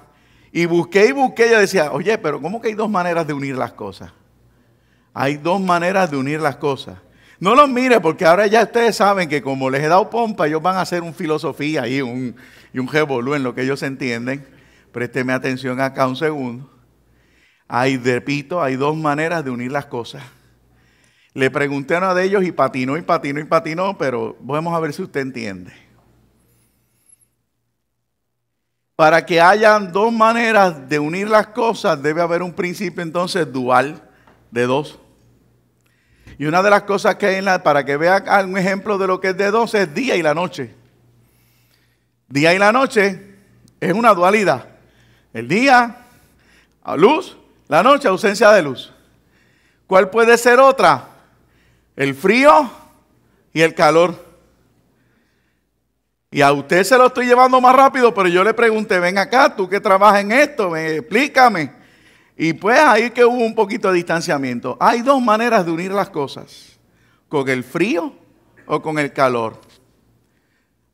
y busqué y busqué. y decía, oye, pero ¿cómo que hay dos maneras de unir las cosas? Hay dos maneras de unir las cosas. No los mire, porque ahora ya ustedes saben que como les he dado pompa, ellos van a hacer un filosofía y un, y un revolú en lo que ellos entienden. Présteme atención acá un segundo. Hay, repito, hay dos maneras de unir las cosas. Le pregunté a uno de ellos y patinó y patinó y patinó, pero vamos a ver si usted entiende. Para que hayan dos maneras de unir las cosas, debe haber un principio entonces dual de dos. Y una de las cosas que hay en la, para que vean un ejemplo de lo que es de dos, es día y la noche. Día y la noche es una dualidad. El día, a luz, la noche, ausencia de luz. ¿Cuál puede ser otra? El frío y el calor. Y a usted se lo estoy llevando más rápido, pero yo le pregunté, ven acá, tú que trabajas en esto, explícame. Y pues ahí que hubo un poquito de distanciamiento. Hay dos maneras de unir las cosas, con el frío o con el calor.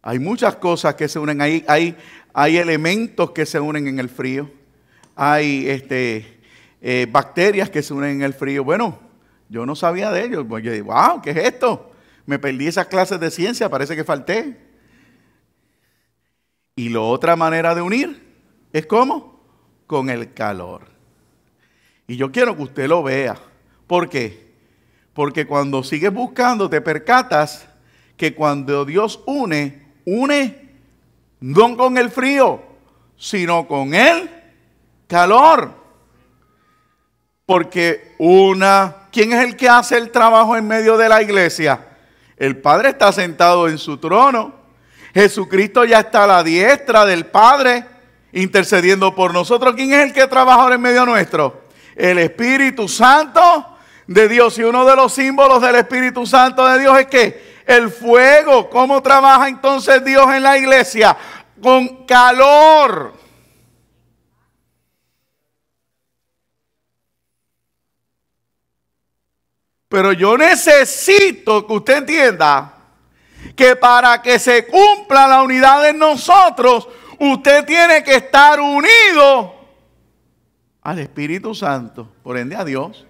Hay muchas cosas que se unen ahí, hay, hay elementos que se unen en el frío, hay este, eh, bacterias que se unen en el frío. Bueno, yo no sabía de ellos, yo digo, wow, ¿qué es esto? Me perdí esas clases de ciencia, parece que falté. Y la otra manera de unir es cómo? Con el calor. Y yo quiero que usted lo vea. ¿Por qué? Porque cuando sigues buscando te percatas que cuando Dios une, une no con el frío, sino con el calor. Porque una, ¿quién es el que hace el trabajo en medio de la iglesia? El Padre está sentado en su trono Jesucristo ya está a la diestra del Padre intercediendo por nosotros. ¿Quién es el que trabaja ahora en medio nuestro? El Espíritu Santo de Dios. Y uno de los símbolos del Espíritu Santo de Dios es que el fuego, ¿cómo trabaja entonces Dios en la iglesia? Con calor. Pero yo necesito que usted entienda que para que se cumpla la unidad en nosotros, usted tiene que estar unido al Espíritu Santo, por ende a Dios.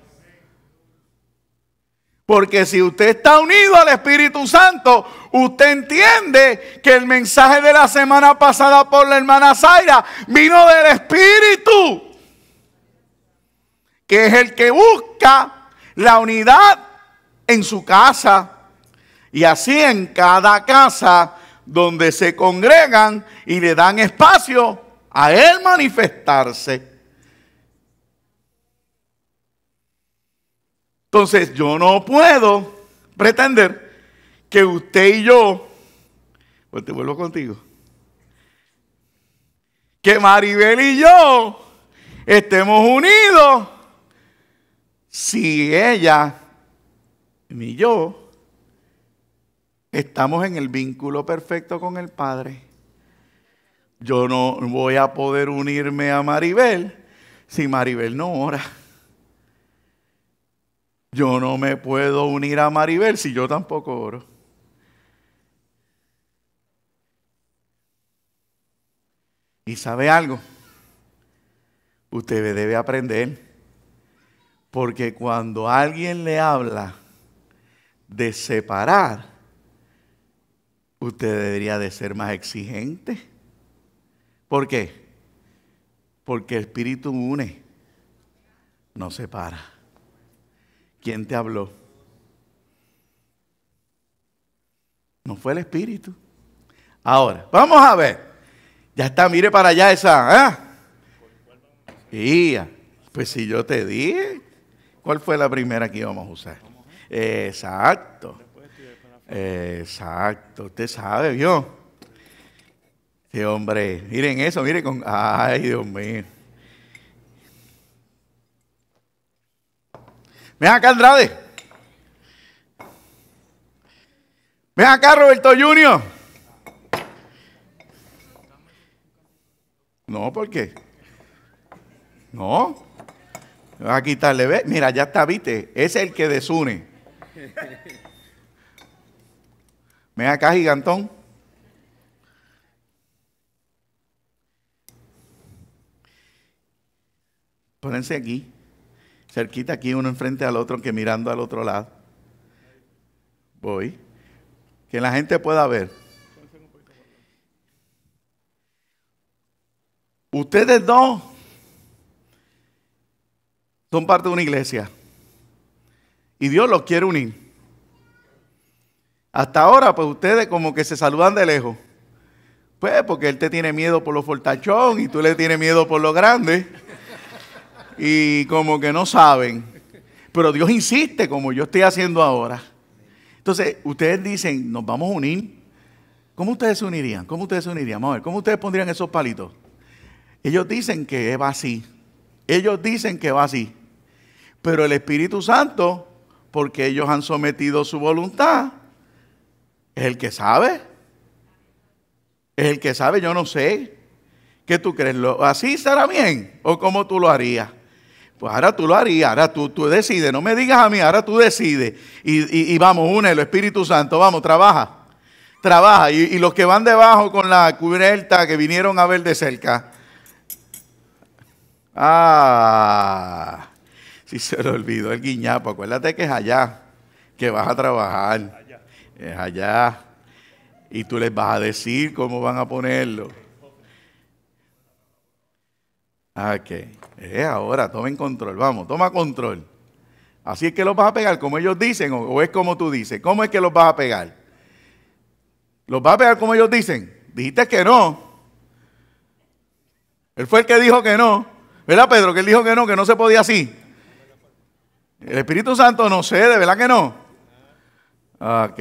Porque si usted está unido al Espíritu Santo, usted entiende que el mensaje de la semana pasada por la hermana Zaira vino del Espíritu, que es el que busca la unidad en su casa, y así en cada casa donde se congregan y le dan espacio a Él manifestarse. Entonces yo no puedo pretender que usted y yo, pues te vuelvo contigo, que Maribel y yo estemos unidos si ella ni yo Estamos en el vínculo perfecto con el Padre. Yo no voy a poder unirme a Maribel si Maribel no ora. Yo no me puedo unir a Maribel si yo tampoco oro. ¿Y sabe algo? Usted debe aprender. Porque cuando alguien le habla de separar, usted debería de ser más exigente. ¿Por qué? Porque el Espíritu une, no separa. ¿Quién te habló? No fue el Espíritu. Ahora, vamos a ver. Ya está, mire para allá esa. ¿eh? pues si yo te dije, ¿cuál fue la primera que íbamos a usar? Exacto. Exacto, usted sabe, ¿vio? Sí, hombre, miren eso, miren con... Ay, Dios mío. Ven acá, Andrade. Ven acá, Roberto Junior. No, ¿por qué? No. voy a quitarle, Mira, ya está, viste. es el que desune. Ven acá, gigantón. Pónganse aquí, cerquita aquí, uno enfrente al otro, que mirando al otro lado. Voy. Que la gente pueda ver. Ustedes dos son parte de una iglesia. Y Dios los quiere unir. Hasta ahora, pues ustedes como que se saludan de lejos. Pues porque él te tiene miedo por lo fortachón y tú le tienes miedo por lo grande. Y como que no saben. Pero Dios insiste como yo estoy haciendo ahora. Entonces, ustedes dicen, nos vamos a unir. ¿Cómo ustedes se unirían? ¿Cómo ustedes se unirían? Vamos a ver, ¿cómo ustedes pondrían esos palitos? Ellos dicen que va así. Ellos dicen que va así. Pero el Espíritu Santo, porque ellos han sometido su voluntad, es el que sabe. Es el que sabe, yo no sé. ¿Qué tú crees? ¿Así estará bien? ¿O cómo tú lo harías? Pues ahora tú lo harías, ahora tú, tú decides. No me digas a mí, ahora tú decides. Y, vamos, únelo, el Espíritu Santo, vamos, trabaja. Trabaja. Y, los que van debajo con la cubierta que vinieron a ver de cerca. Ah, si se lo olvidó el guiñapo, acuérdate que es allá que vas a trabajar es allá. Y tú les vas a decir cómo van a ponerlo. Ah, ok, es ahora, tomen control, vamos, toma control. Así es que los vas a pegar como ellos dicen o, es como tú dices. ¿Cómo es que los vas a pegar? ¿Los vas a pegar como ellos dicen? Dijiste que no. Él fue el que dijo que no. ¿Verdad, Pedro? Que él dijo que no, que no se podía así. El Espíritu Santo no de ¿verdad que no? Ok.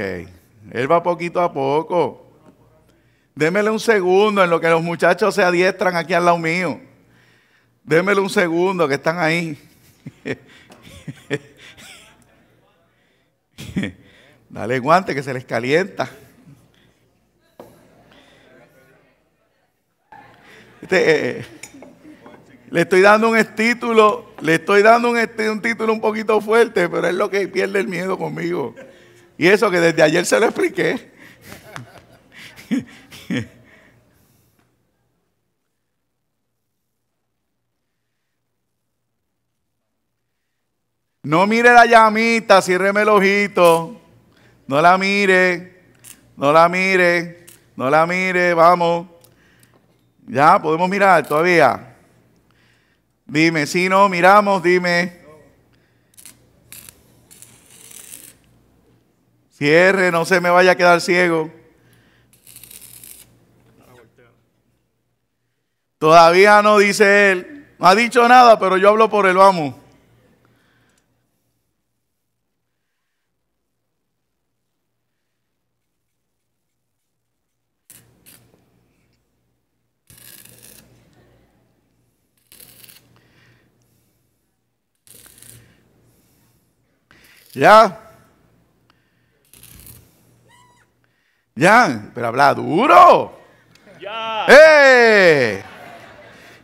Él va poquito a poco. Démele un segundo en lo que los muchachos se adiestran aquí al lado mío. Démele un segundo que están ahí. Dale guante que se les calienta. Este, eh, eh, le estoy dando un título, le estoy dando un, un título un poquito fuerte, pero es lo que pierde el miedo conmigo. Y eso que desde ayer se lo expliqué. No mire la llamita, ciérreme el ojito. No la mire, no la mire, no la mire, vamos. Ya, podemos mirar todavía. Dime, si no miramos, dime. Cierre, no se me vaya a quedar ciego. Todavía no dice él. No ha dicho nada, pero yo hablo por él, vamos. ¿Ya? Ya, pero habla duro. Ya. ¡Eh!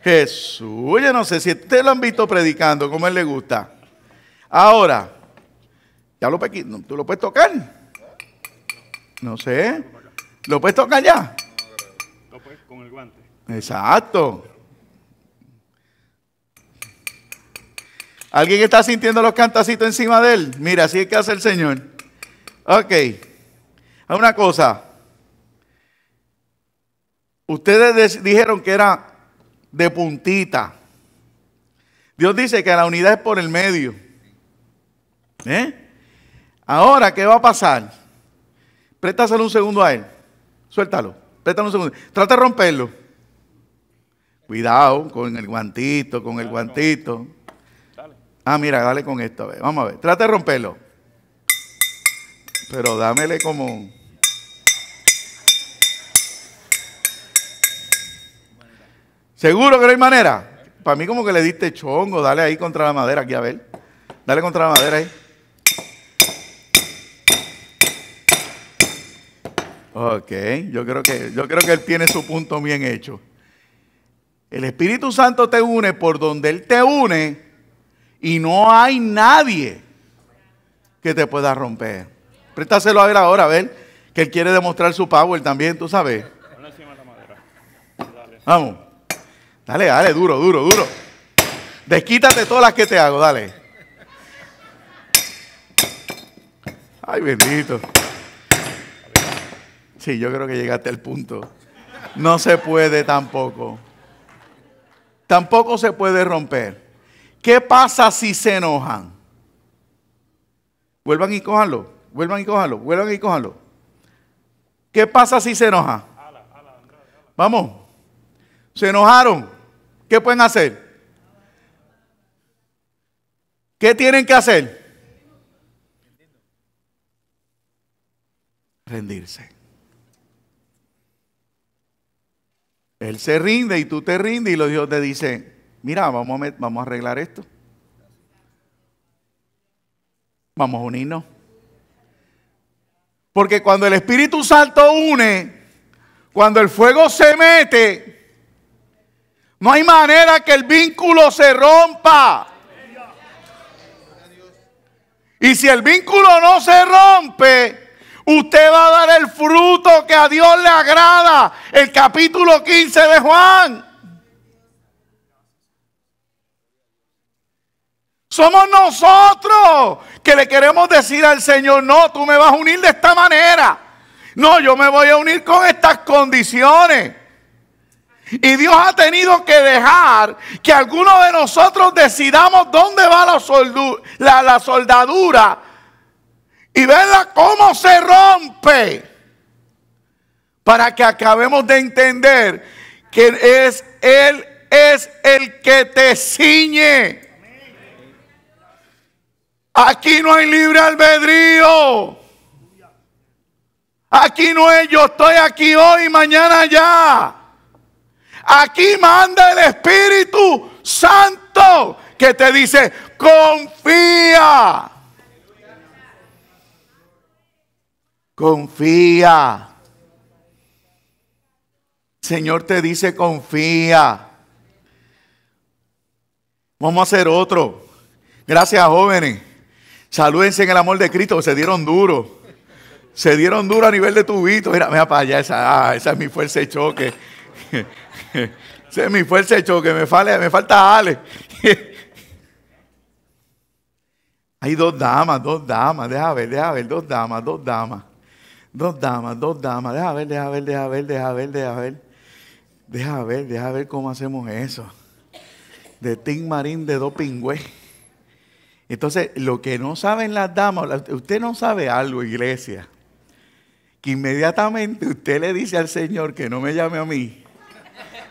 Jesús, yo no sé si ustedes lo han visto predicando, como él le gusta. Ahora, ya lo tú lo puedes tocar. No sé. ¿Lo puedes tocar ya? Lo con el guante. Exacto. ¿Alguien está sintiendo los cantacitos encima de él? Mira, así es que hace el Señor. Ok. Una cosa. Ustedes dijeron que era de puntita. Dios dice que la unidad es por el medio. ¿Eh? Ahora, ¿qué va a pasar? Préstaselo un segundo a él. Suéltalo. Préstalo un segundo. Trata de romperlo. Cuidado con el guantito, con el guantito. Ah, mira, dale con esto. vamos a ver. Trata de romperlo. Pero dámele como... ¿Seguro que no hay manera? Para mí como que le diste chongo, dale ahí contra la madera, aquí a ver. Dale contra la madera ahí. Ok, yo creo que, yo creo que él tiene su punto bien hecho. El Espíritu Santo te une por donde Él te une y no hay nadie que te pueda romper. Préstaselo a ver ahora, a ver, que Él quiere demostrar su power también, tú sabes. Vamos. Dale, dale, duro, duro, duro. Desquítate todas las que te hago, dale. Ay, bendito. Sí, yo creo que llegaste al punto. No se puede tampoco. Tampoco se puede romper. ¿Qué pasa si se enojan? Vuelvan y cójanlo, vuelvan y cójanlo, vuelvan y cójanlo. ¿Qué pasa si se enoja? Vamos, se enojaron. ¿Qué pueden hacer? ¿Qué tienen que hacer? Rendirse. Él se rinde y tú te rindes y los Dios te dice, mira, vamos a, vamos a arreglar esto. Vamos a unirnos. Porque cuando el Espíritu Santo une, cuando el fuego se mete, no hay manera que el vínculo se rompa. Y si el vínculo no se rompe, usted va a dar el fruto que a Dios le agrada. El capítulo 15 de Juan. Somos nosotros que le queremos decir al Señor, no, tú me vas a unir de esta manera. No, yo me voy a unir con estas condiciones. Y Dios ha tenido que dejar que algunos de nosotros decidamos dónde va la, la, soldadura y verla cómo se rompe para que acabemos de entender que es Él es el que te ciñe. Aquí no hay libre albedrío. Aquí no es yo estoy aquí hoy, mañana ya. Aquí manda el Espíritu Santo que te dice, confía. Confía. Señor te dice, confía. Vamos a hacer otro. Gracias, jóvenes. Salúdense en el amor de Cristo, se dieron duro. Se dieron duro a nivel de tubito. Mira, mira para allá, esa, ah, esa es mi fuerza de choque. se mi fuerza de choque, me, fale, me falta Ale. Hay dos damas, dos damas, deja ver, deja ver, dos damas, dos damas. Dos damas, dos damas, deja ver, deja ver, deja ver, deja ver, deja ver. Deja ver, deja ver cómo hacemos eso. De Tim Marín de dos pingües. Entonces, lo que no saben las damas, usted no sabe algo, iglesia, que inmediatamente usted le dice al Señor que no me llame a mí,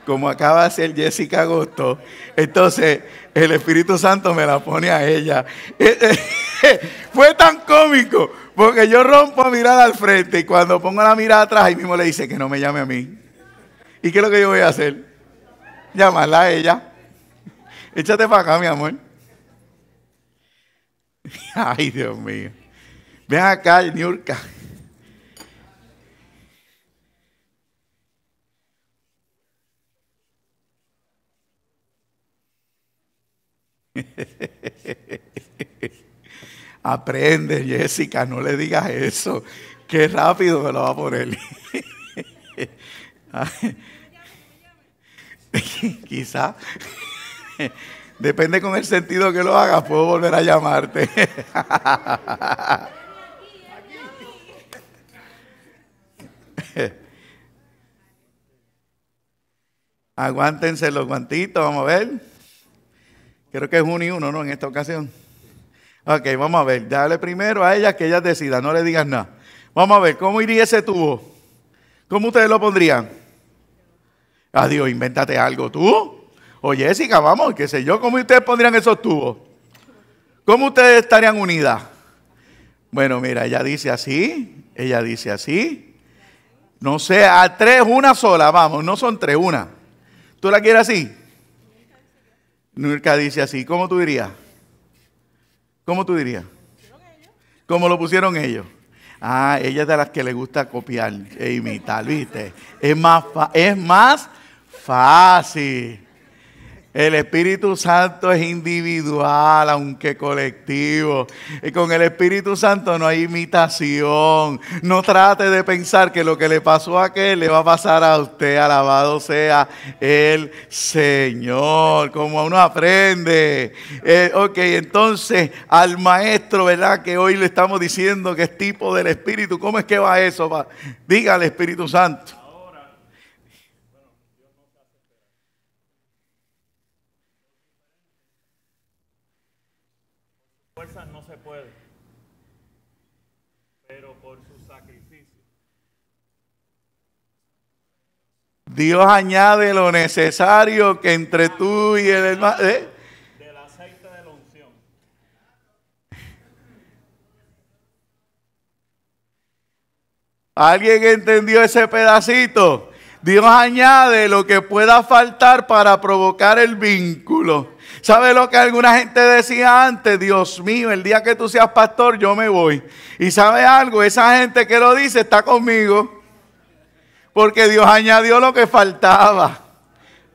como acaba de ser Jessica Agosto, entonces el Espíritu Santo me la pone a ella. Fue tan cómico, porque yo rompo mirada al frente y cuando pongo la mirada atrás, ahí mismo le dice que no me llame a mí. ¿Y qué es lo que yo voy a hacer? Llamarla a ella. Échate para acá, mi amor. Ay, Dios mío. Ven acá, Niurka. Aprende, Jessica, no le digas eso. que rápido me lo va a poner. Quizá. Depende con el sentido que lo haga puedo volver a llamarte. Aguántense los guantitos, vamos a ver. Creo que es uno y uno, ¿no? En esta ocasión. Ok, vamos a ver. Dale primero a ella que ella decida, no le digas nada. Vamos a ver, ¿cómo iría ese tubo? ¿Cómo ustedes lo pondrían? Adiós, invéntate algo tú. O Jessica, vamos, qué sé yo, ¿cómo ustedes pondrían esos tubos? ¿Cómo ustedes estarían unidas? Bueno, mira, ella dice así, ella dice así. No sé, a tres, una sola, vamos, no son tres, una. ¿Tú la quieres así? Nurka dice así. ¿Cómo tú dirías? ¿Cómo tú dirías? ¿Cómo lo pusieron ellos. Ah, ella es de las que le gusta copiar e imitar, ¿viste? Es más, es más fácil. El Espíritu Santo es individual, aunque colectivo. Y con el Espíritu Santo no hay imitación. No trate de pensar que lo que le pasó a aquel le va a pasar a usted. Alabado sea el Señor. Como uno aprende. Eh, ok, entonces al maestro, ¿verdad? Que hoy le estamos diciendo que es tipo del Espíritu. ¿Cómo es que va eso? Va? Diga al Espíritu Santo. Dios añade lo necesario que entre tú y el hermano. ¿eh? ¿Alguien entendió ese pedacito? Dios añade lo que pueda faltar para provocar el vínculo. ¿Sabe lo que alguna gente decía antes? Dios mío, el día que tú seas pastor, yo me voy. Y sabe algo, esa gente que lo dice está conmigo porque Dios añadió lo que faltaba.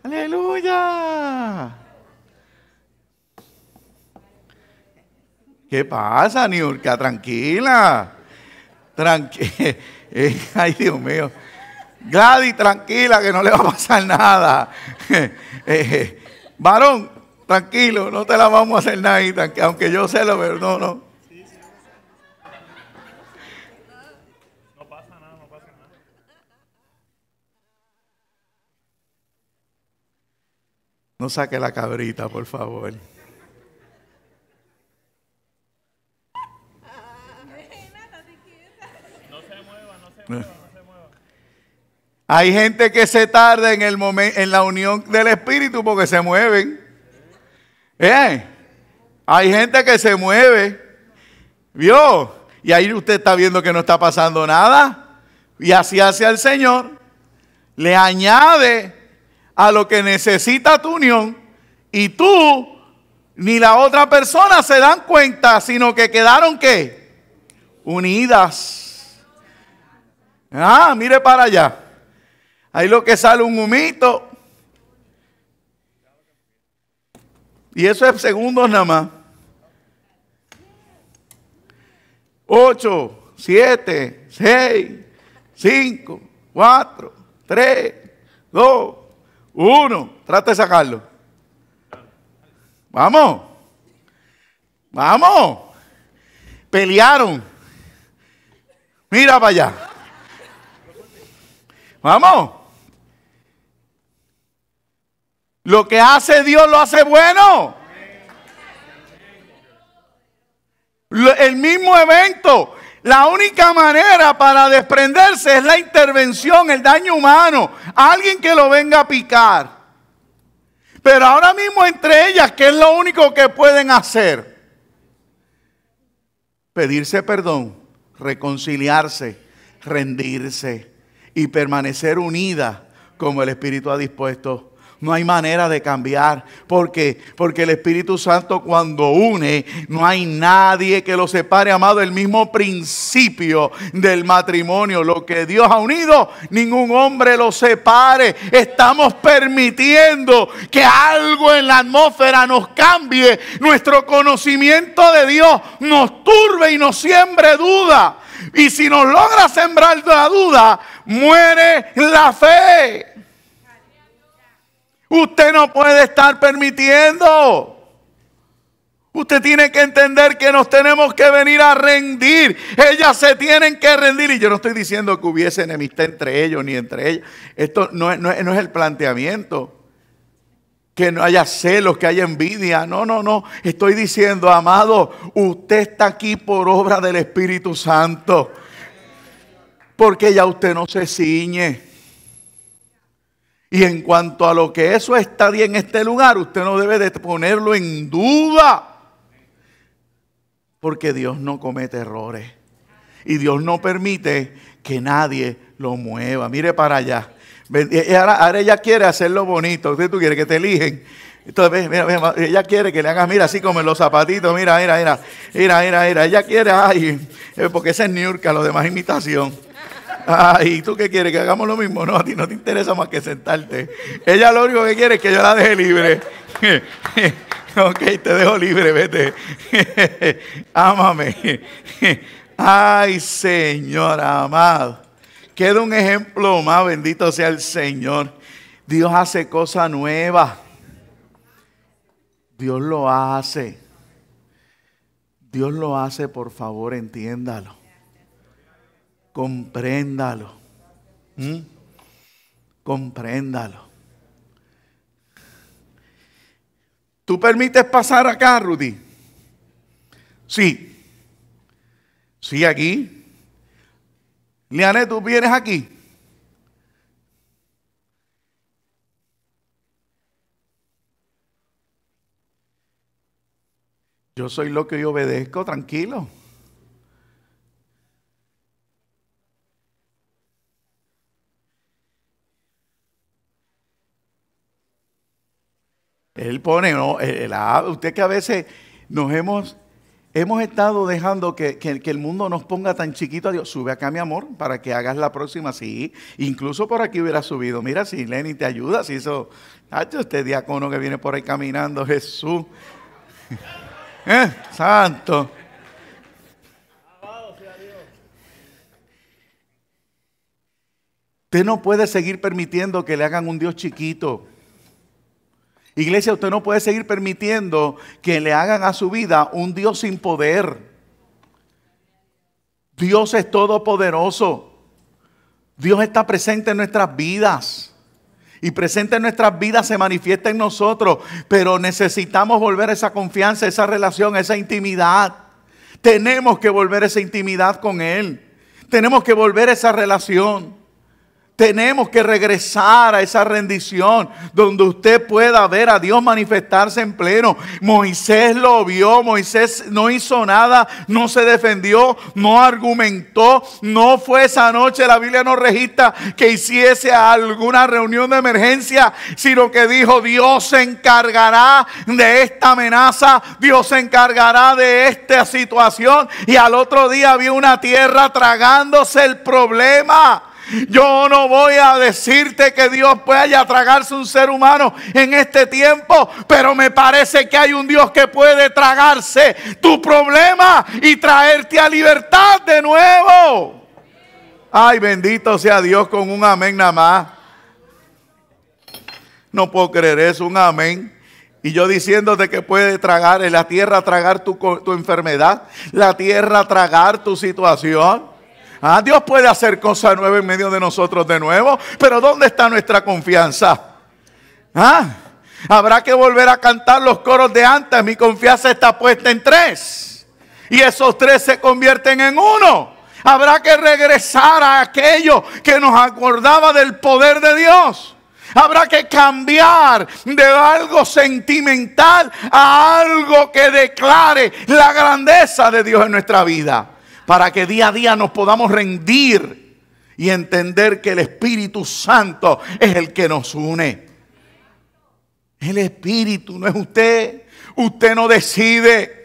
Aleluya. ¿Qué pasa, Niurka? Tranquila. Tranquila. Eh, ay, Dios mío. Gladys, tranquila, que no le va a pasar nada. Eh, eh, varón, tranquilo, no te la vamos a hacer nada, aunque yo sé lo, pero no. No saque la cabrita, por favor. Hay gente que se tarda en, el en la unión del Espíritu porque se mueven. ¿Eh? Hay gente que se mueve. ¿Vio? Y ahí usted está viendo que no está pasando nada. Y así hace al Señor. Le añade a lo que necesita tu unión y tú ni la otra persona se dan cuenta, sino que quedaron qué? Unidas. Ah, mire para allá. Ahí lo que sale un humito. Y eso es segundos nada más. Ocho, siete, seis, cinco, cuatro, tres, dos, uno, trata de sacarlo. Vamos. Vamos. Pelearon. Mira para allá. Vamos. Lo que hace Dios lo hace bueno. El mismo evento, la única manera para desprenderse es la intervención, el daño humano, alguien que lo venga a picar. Pero ahora mismo entre ellas, ¿qué es lo único que pueden hacer? Pedirse perdón, reconciliarse, rendirse y permanecer unida como el Espíritu ha dispuesto no hay manera de cambiar. ¿Por qué? Porque el Espíritu Santo cuando une, no hay nadie que lo separe, amado. El mismo principio del matrimonio, lo que Dios ha unido, ningún hombre lo separe. Estamos permitiendo que algo en la atmósfera nos cambie, nuestro conocimiento de Dios nos turbe y nos siembre duda. Y si nos logra sembrar la duda, muere la fe. Usted no puede estar permitiendo. Usted tiene que entender que nos tenemos que venir a rendir. Ellas se tienen que rendir. Y yo no estoy diciendo que hubiese enemistad entre ellos ni entre ellas. Esto no es, el planteamiento. Que no haya celos, que haya envidia. No, no, no. Estoy diciendo, amado, usted está aquí por obra del Espíritu Santo. Porque ya usted no se ciñe. Y en cuanto a lo que eso está en este lugar, usted no debe de ponerlo en duda. Porque Dios no comete errores. Y Dios no permite que nadie lo mueva. Mire para allá. Ahora, ella quiere hacerlo bonito. Usted tú quieres que te eligen. Entonces, mira, mira, ella quiere que le hagas, mira, así como en los zapatitos, mira, mira, mira, mira, mira, mira. Ella quiere, ay, eh, porque ese es a lo demás imitación. Ay, tú qué quieres? ¿Que hagamos lo mismo? No, a ti no te interesa más que sentarte. Ella lo único que quiere es que yo la deje libre. ok, te dejo libre, vete. Ámame. Ay, Señor amado. Queda un ejemplo más, bendito sea el Señor. Dios hace cosas nuevas. Dios lo hace. Dios lo hace, por favor, entiéndalo compréndalo. ¿Mm? Compréndalo. ¿Tú permites pasar acá, Rudy? Sí. Sí, aquí. Liane, ¿tú vienes aquí? Yo soy lo que yo obedezco, tranquilo. Él pone, no, eh, eh, usted que a veces nos hemos, hemos estado dejando que, el mundo nos ponga tan chiquito a Dios. Sube acá, mi amor, para que hagas la próxima. Sí, incluso por aquí hubiera subido. Mira, si Lenny te ayuda, si eso. hecho este diácono que viene por ahí caminando, Jesús. ¿Eh? Santo. Usted no puede seguir permitiendo que le hagan un Dios chiquito. Iglesia, usted no puede seguir permitiendo que le hagan a su vida un Dios sin poder. Dios es todopoderoso. Dios está presente en nuestras vidas. Y presente en nuestras vidas se manifiesta en nosotros. Pero necesitamos volver esa confianza, esa relación, esa intimidad. Tenemos que volver esa intimidad con Él. Tenemos que volver esa relación. Tenemos que regresar a esa rendición donde usted pueda ver a Dios manifestarse en pleno. Moisés lo vio, Moisés no hizo nada, no se defendió, no argumentó, no fue esa noche, la Biblia no registra que hiciese alguna reunión de emergencia, sino que dijo, Dios se encargará de esta amenaza, Dios se encargará de esta situación. Y al otro día vio una tierra tragándose el problema. Yo no voy a decirte que Dios pueda tragarse un ser humano en este tiempo, pero me parece que hay un Dios que puede tragarse tu problema y traerte a libertad de nuevo. Ay, bendito sea Dios con un amén nada más. No puedo creer eso, un amén. Y yo diciéndote que puede tragar, en la tierra tragar tu, tu enfermedad, la tierra tragar tu situación. Ah, Dios puede hacer cosas nuevas en medio de nosotros de nuevo, pero ¿dónde está nuestra confianza? Ah, habrá que volver a cantar los coros de antes. Mi confianza está puesta en tres. Y esos tres se convierten en uno. Habrá que regresar a aquello que nos acordaba del poder de Dios. Habrá que cambiar de algo sentimental a algo que declare la grandeza de Dios en nuestra vida para que día a día nos podamos rendir y entender que el Espíritu Santo es el que nos une. El Espíritu no es usted. Usted no decide.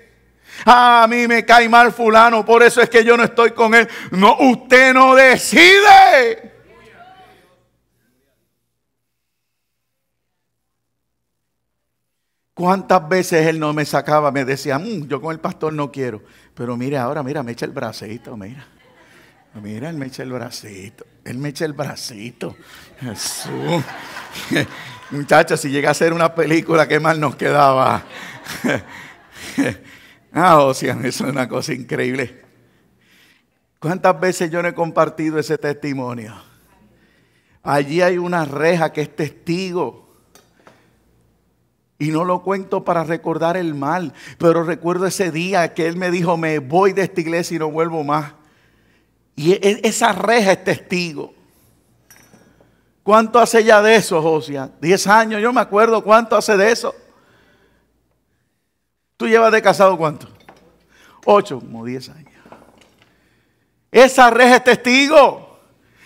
Ah, a mí me cae mal fulano, por eso es que yo no estoy con él. No, usted no decide. ¿Cuántas veces él no me sacaba? Me decía, mm, yo con el pastor no quiero. Pero mire, ahora, mira, me echa el bracito, mira. Mira, él me echa el bracito. Él me echa el bracito. Jesús. Muchachos, si llega a ser una película, qué mal nos quedaba. ah, o oh, eso es una cosa increíble. ¿Cuántas veces yo no he compartido ese testimonio? Allí hay una reja que es testigo y no lo cuento para recordar el mal, pero recuerdo ese día que él me dijo, me voy de esta iglesia y no vuelvo más. Y e, e, esa reja es testigo. ¿Cuánto hace ya de eso, Josia? Diez años, yo me acuerdo cuánto hace de eso. ¿Tú llevas de casado cuánto? Ocho, como diez años. Esa reja es testigo.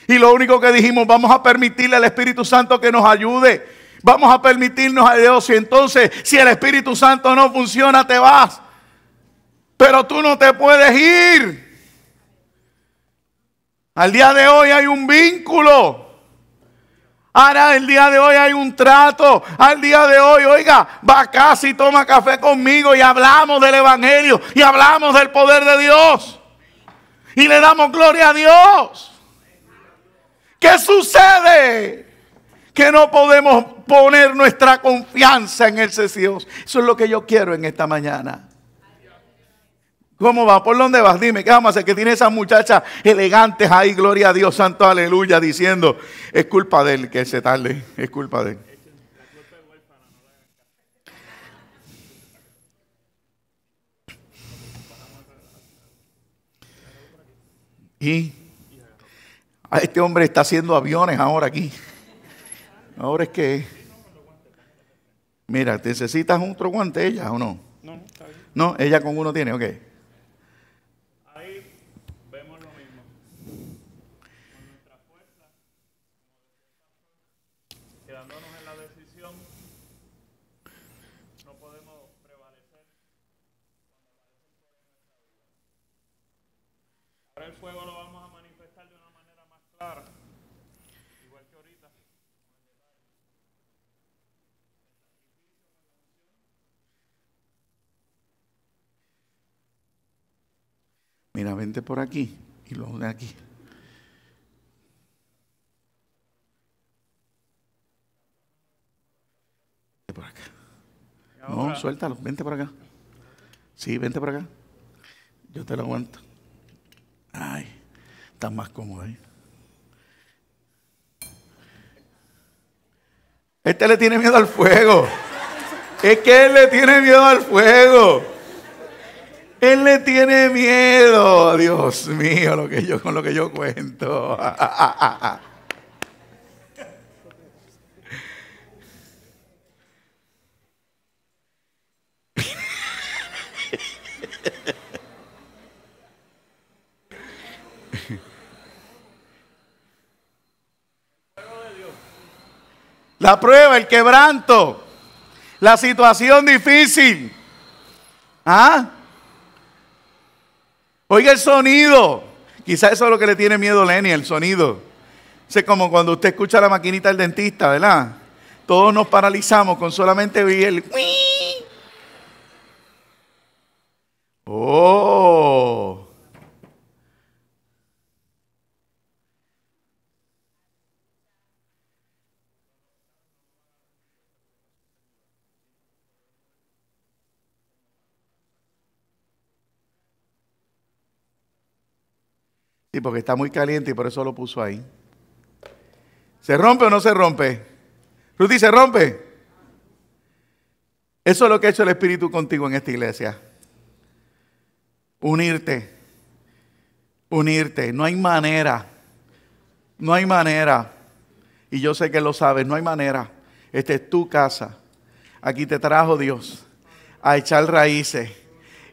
Y lo único que dijimos, vamos a permitirle al Espíritu Santo que nos ayude Vamos a permitirnos a Dios y entonces si el Espíritu Santo no funciona te vas. Pero tú no te puedes ir. Al día de hoy hay un vínculo. Ahora el día de hoy hay un trato. Al día de hoy, oiga, va casi y toma café conmigo y hablamos del Evangelio y hablamos del poder de Dios. Y le damos gloria a Dios. ¿Qué sucede? que no podemos poner nuestra confianza en ese Dios. Eso es lo que yo quiero en esta mañana. ¿Cómo va? ¿Por dónde vas? Dime, ¿qué vamos a hacer? Que tiene esas muchachas elegantes ahí, gloria a Dios, santo, aleluya, diciendo, es culpa de él que se tarde, es culpa de él. Y este hombre está haciendo aviones ahora aquí. Ahora es que. Mira, ¿te ¿necesitas otro guante ella o no? No, está bien. No, ella con uno tiene, ok. Ahí vemos lo mismo. Con nuestra fuerza, quedándonos en la decisión, no podemos prevalecer. Ahora el fuego mira, vente por aquí y lo de aquí. Vente por acá. No, suéltalo, vente por acá. Sí, vente por acá. Yo te lo aguanto. Ay, está más cómodo ahí. Este le tiene miedo al fuego. Es que él le tiene miedo al fuego. Él le tiene miedo. Dios mío, lo que yo, con lo que yo cuento. La prueba, el quebranto, la situación difícil. ¿Ah? Oiga el sonido. Quizás eso es lo que le tiene miedo Lenny, el sonido. Es como cuando usted escucha la maquinita del dentista, ¿verdad? Todos nos paralizamos con solamente oír el... ¡Oh! porque está muy caliente y por eso lo puso ahí. ¿Se rompe o no se rompe? Rudy, ¿se rompe? Eso es lo que ha hecho el Espíritu contigo en esta iglesia. Unirte. Unirte. No hay manera. No hay manera. Y yo sé que lo sabes. No hay manera. Esta es tu casa. Aquí te trajo Dios a echar raíces.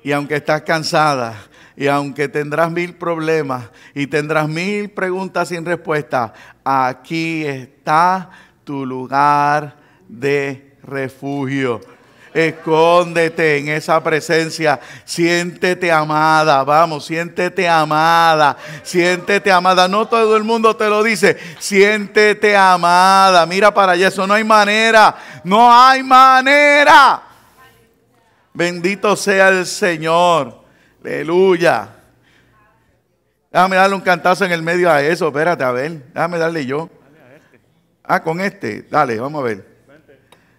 Y aunque estás cansada, y aunque tendrás mil problemas y tendrás mil preguntas sin respuesta, aquí está tu lugar de refugio. Escóndete en esa presencia. Siéntete amada. Vamos, siéntete amada. Siéntete amada. No todo el mundo te lo dice. Siéntete amada. Mira para allá. Eso no hay manera. No hay manera. Bendito sea el Señor. Aleluya. Déjame darle un cantazo en el medio a eso. Espérate, a ver. Déjame darle yo. Ah, con este. Dale, vamos a ver.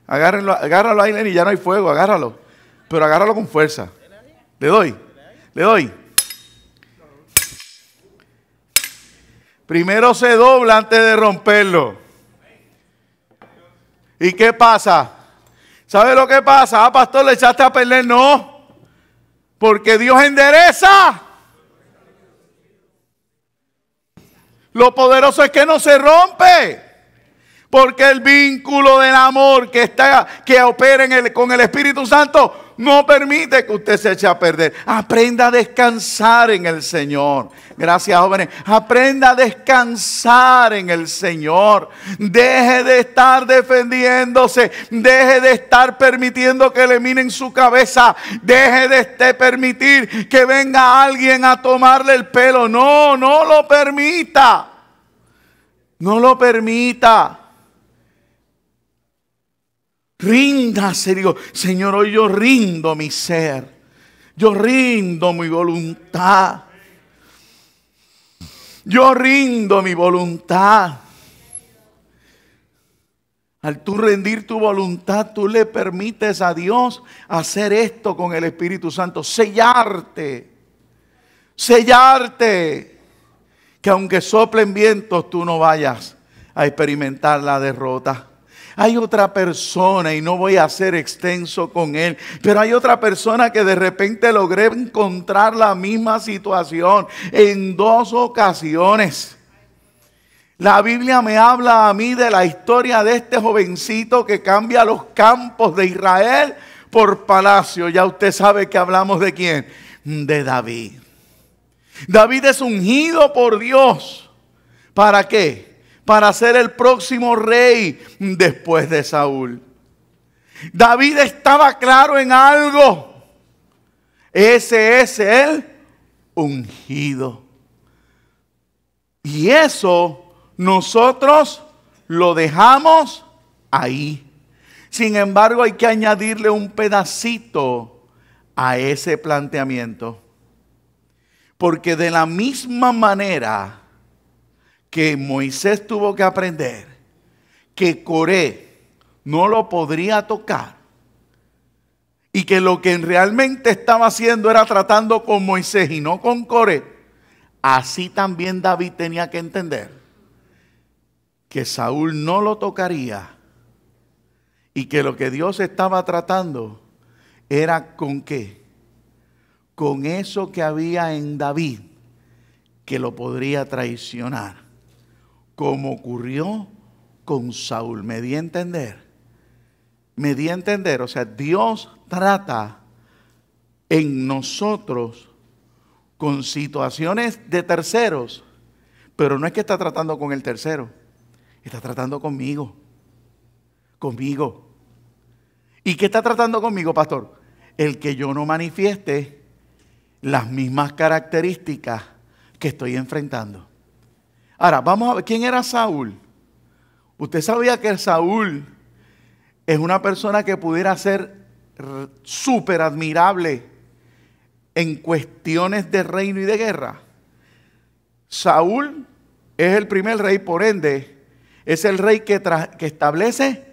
Agárralo, agárralo ahí, Lenny. Ya no hay fuego. Agárralo. Pero agárralo con fuerza. Le doy. Le doy. Primero se dobla antes de romperlo. ¿Y qué pasa? ¿Sabe lo que pasa? Ah, pastor, le echaste a perder. No. Porque Dios endereza. Lo poderoso es que no se rompe. Porque el vínculo del amor que está que opera en con el Espíritu Santo no permite que usted se eche a perder. Aprenda a descansar en el Señor. Gracias, jóvenes. Aprenda a descansar en el Señor. Deje de estar defendiéndose. Deje de estar permitiendo que le minen su cabeza. Deje de este permitir que venga alguien a tomarle el pelo. No, no lo permita. No lo permita. Ríndase, digo, Señor, hoy yo rindo mi ser. Yo rindo mi voluntad. Yo rindo mi voluntad. Al tú rendir tu voluntad, tú le permites a Dios hacer esto con el Espíritu Santo, sellarte, sellarte, que aunque soplen vientos, tú no vayas a experimentar la derrota. Hay otra persona, y no voy a ser extenso con él, pero hay otra persona que de repente logré encontrar la misma situación en dos ocasiones. La Biblia me habla a mí de la historia de este jovencito que cambia los campos de Israel por palacio. Ya usted sabe que hablamos de quién, de David. David es ungido por Dios. ¿Para qué? para ser el próximo rey después de Saúl. David estaba claro en algo. Ese es el ungido. Y eso nosotros lo dejamos ahí. Sin embargo, hay que añadirle un pedacito a ese planteamiento. Porque de la misma manera que Moisés tuvo que aprender que Coré no lo podría tocar y que lo que realmente estaba haciendo era tratando con Moisés y no con Coré, así también David tenía que entender que Saúl no lo tocaría y que lo que Dios estaba tratando era con qué? Con eso que había en David que lo podría traicionar como ocurrió con Saúl. Me di a entender. Me di a entender. O sea, Dios trata en nosotros con situaciones de terceros, pero no es que está tratando con el tercero, está tratando conmigo. Conmigo. ¿Y qué está tratando conmigo, pastor? El que yo no manifieste las mismas características que estoy enfrentando. Ahora, vamos a ver, ¿quién era Saúl? Usted sabía que Saúl es una persona que pudiera ser súper admirable en cuestiones de reino y de guerra. Saúl es el primer rey, por ende, es el rey que, que establece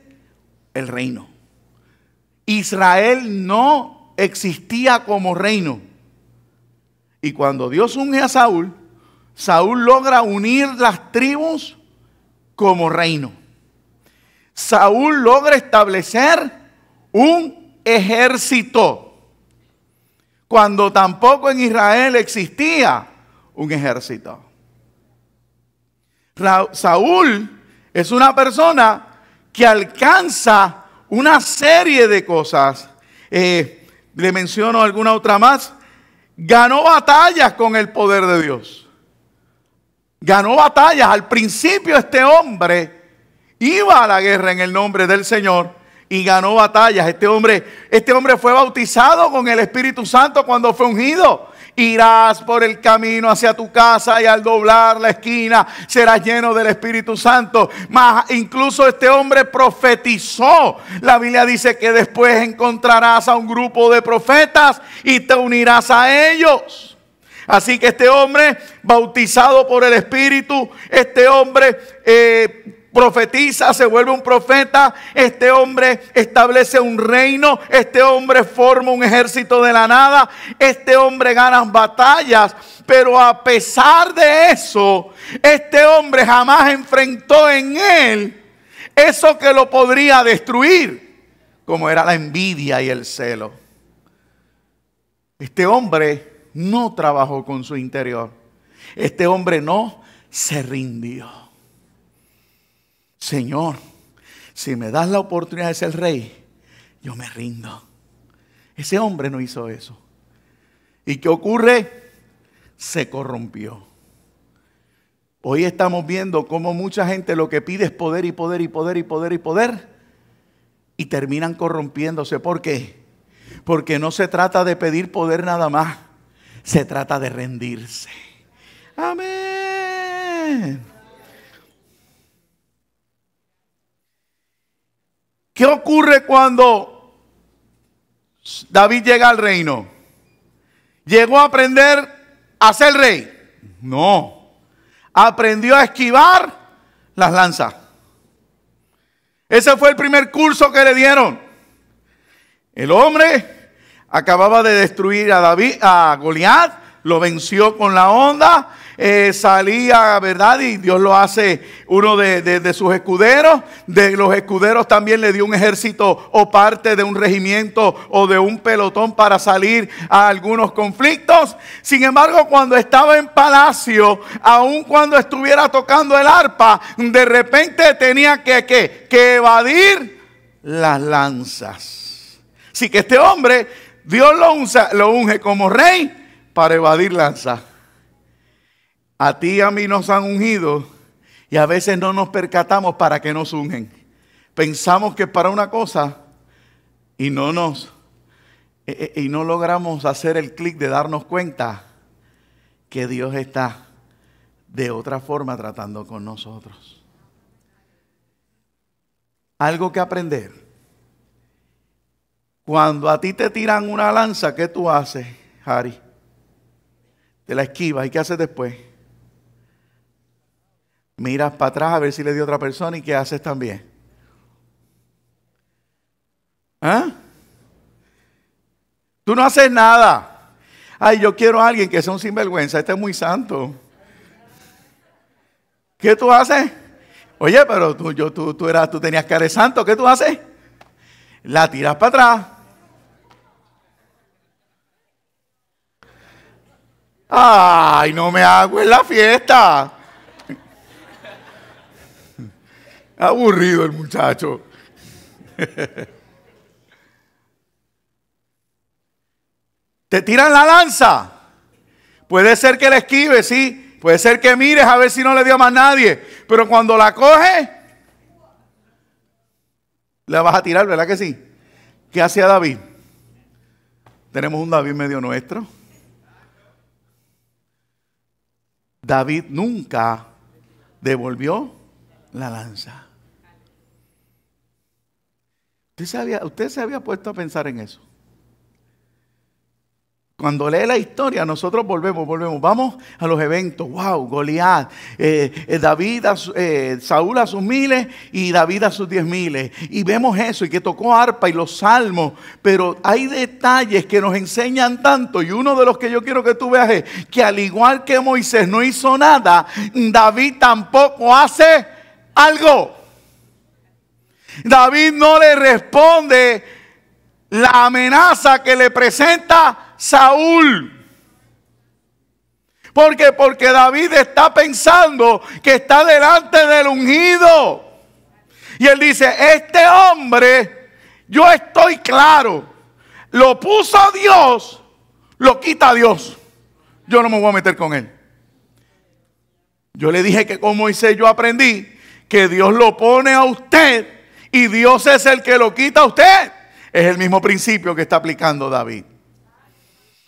el reino. Israel no existía como reino. Y cuando Dios unge a Saúl, Saúl logra unir las tribus como reino. Saúl logra establecer un ejército cuando tampoco en Israel existía un ejército. Saúl es una persona que alcanza una serie de cosas. Eh, le menciono alguna otra más. Ganó batallas con el poder de Dios ganó batallas. Al principio este hombre iba a la guerra en el nombre del Señor y ganó batallas. Este hombre, este hombre fue bautizado con el Espíritu Santo cuando fue ungido. Irás por el camino hacia tu casa y al doblar la esquina serás lleno del Espíritu Santo. Más incluso este hombre profetizó. La Biblia dice que después encontrarás a un grupo de profetas y te unirás a ellos. Así que este hombre, bautizado por el Espíritu, este hombre... Eh, profetiza, se vuelve un profeta, este hombre establece un reino, este hombre forma un ejército de la nada, este hombre gana batallas, pero a pesar de eso, este hombre jamás enfrentó en él eso que lo podría destruir, como era la envidia y el celo. Este hombre no trabajó con su interior. Este hombre no se rindió. Señor, si me das la oportunidad de ser rey, yo me rindo. Ese hombre no hizo eso. ¿Y qué ocurre? Se corrompió. Hoy estamos viendo cómo mucha gente lo que pide es poder y poder y poder y poder y poder y terminan corrompiéndose. ¿Por qué? Porque no se trata de pedir poder nada más se trata de rendirse. Amén. ¿Qué ocurre cuando David llega al reino? ¿Llegó a aprender a ser rey? No. Aprendió a esquivar las lanzas. Ese fue el primer curso que le dieron. El hombre Acababa de destruir a David, a Goliat, lo venció con la onda, eh, salía, ¿verdad? Y Dios lo hace uno de, sus escuderos. De los escuderos también le dio un ejército o parte de un regimiento o de un pelotón para salir a algunos conflictos. Sin embargo, cuando estaba en palacio, aun cuando estuviera tocando el arpa, de repente tenía que, que, que evadir las lanzas. Así que este hombre Dios lo, unge como rey para evadir lanza. A ti y a mí nos han ungido y a veces no nos percatamos para que nos ungen. Pensamos que para una cosa y no nos eh, eh, y no logramos hacer el clic de darnos cuenta que Dios está de otra forma tratando con nosotros. Algo que aprender cuando a ti te tiran una lanza, ¿qué tú haces, Harry? Te la esquivas. ¿Y qué haces después? Miras para atrás a ver si le dio otra persona y qué haces también. ¿Ah? Tú no haces nada. Ay, yo quiero a alguien que sea un sinvergüenza. Este es muy santo. ¿Qué tú haces? Oye, pero tú, yo, tú, tú, eras, tú tenías cara de santo. ¿Qué tú haces? La tiras para atrás. Ay, no me hago en la fiesta. Aburrido el muchacho. Te tiran la lanza. Puede ser que la esquives, sí. Puede ser que mires a ver si no le dio más nadie. Pero cuando la coge la vas a tirar, ¿verdad que sí? ¿Qué hacía David? Tenemos un David medio nuestro. David nunca devolvió la lanza. ¿Usted se, había, ¿Usted se había puesto a pensar en eso? Cuando lee la historia, nosotros volvemos, volvemos. Vamos a los eventos. Wow, Goliat. Eh, eh, David, eh, Saúl a sus miles y David a sus diez miles. Y vemos eso y que tocó arpa y los salmos. Pero hay detalles que nos enseñan tanto. Y uno de los que yo quiero que tú veas es que al igual que Moisés no hizo nada, David tampoco hace algo. David no le responde la amenaza que le presenta Saúl. Porque porque David está pensando que está delante del ungido. Y él dice, este hombre, yo estoy claro, lo puso Dios, lo quita Dios. Yo no me voy a meter con él. Yo le dije que como hice yo aprendí que Dios lo pone a usted y Dios es el que lo quita a usted. Es el mismo principio que está aplicando David.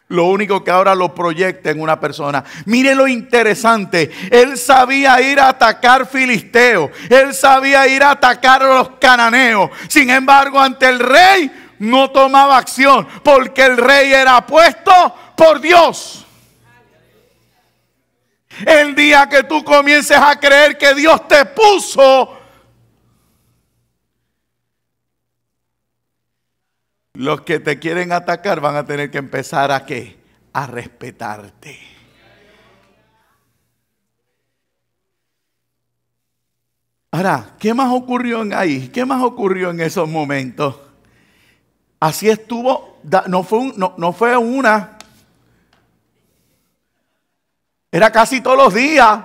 Lo único que ahora lo proyecta en una persona. Mire lo interesante. Él sabía ir a atacar filisteos. Él sabía ir a atacar a los cananeos. Sin embargo, ante el rey no tomaba acción. Porque el rey era puesto por Dios. El día que tú comiences a creer que Dios te puso los que te quieren atacar van a tener que empezar a qué? A respetarte. Ahora, ¿qué más ocurrió en ahí? ¿Qué más ocurrió en esos momentos? Así estuvo, no fue, no, fue una, era casi todos los días.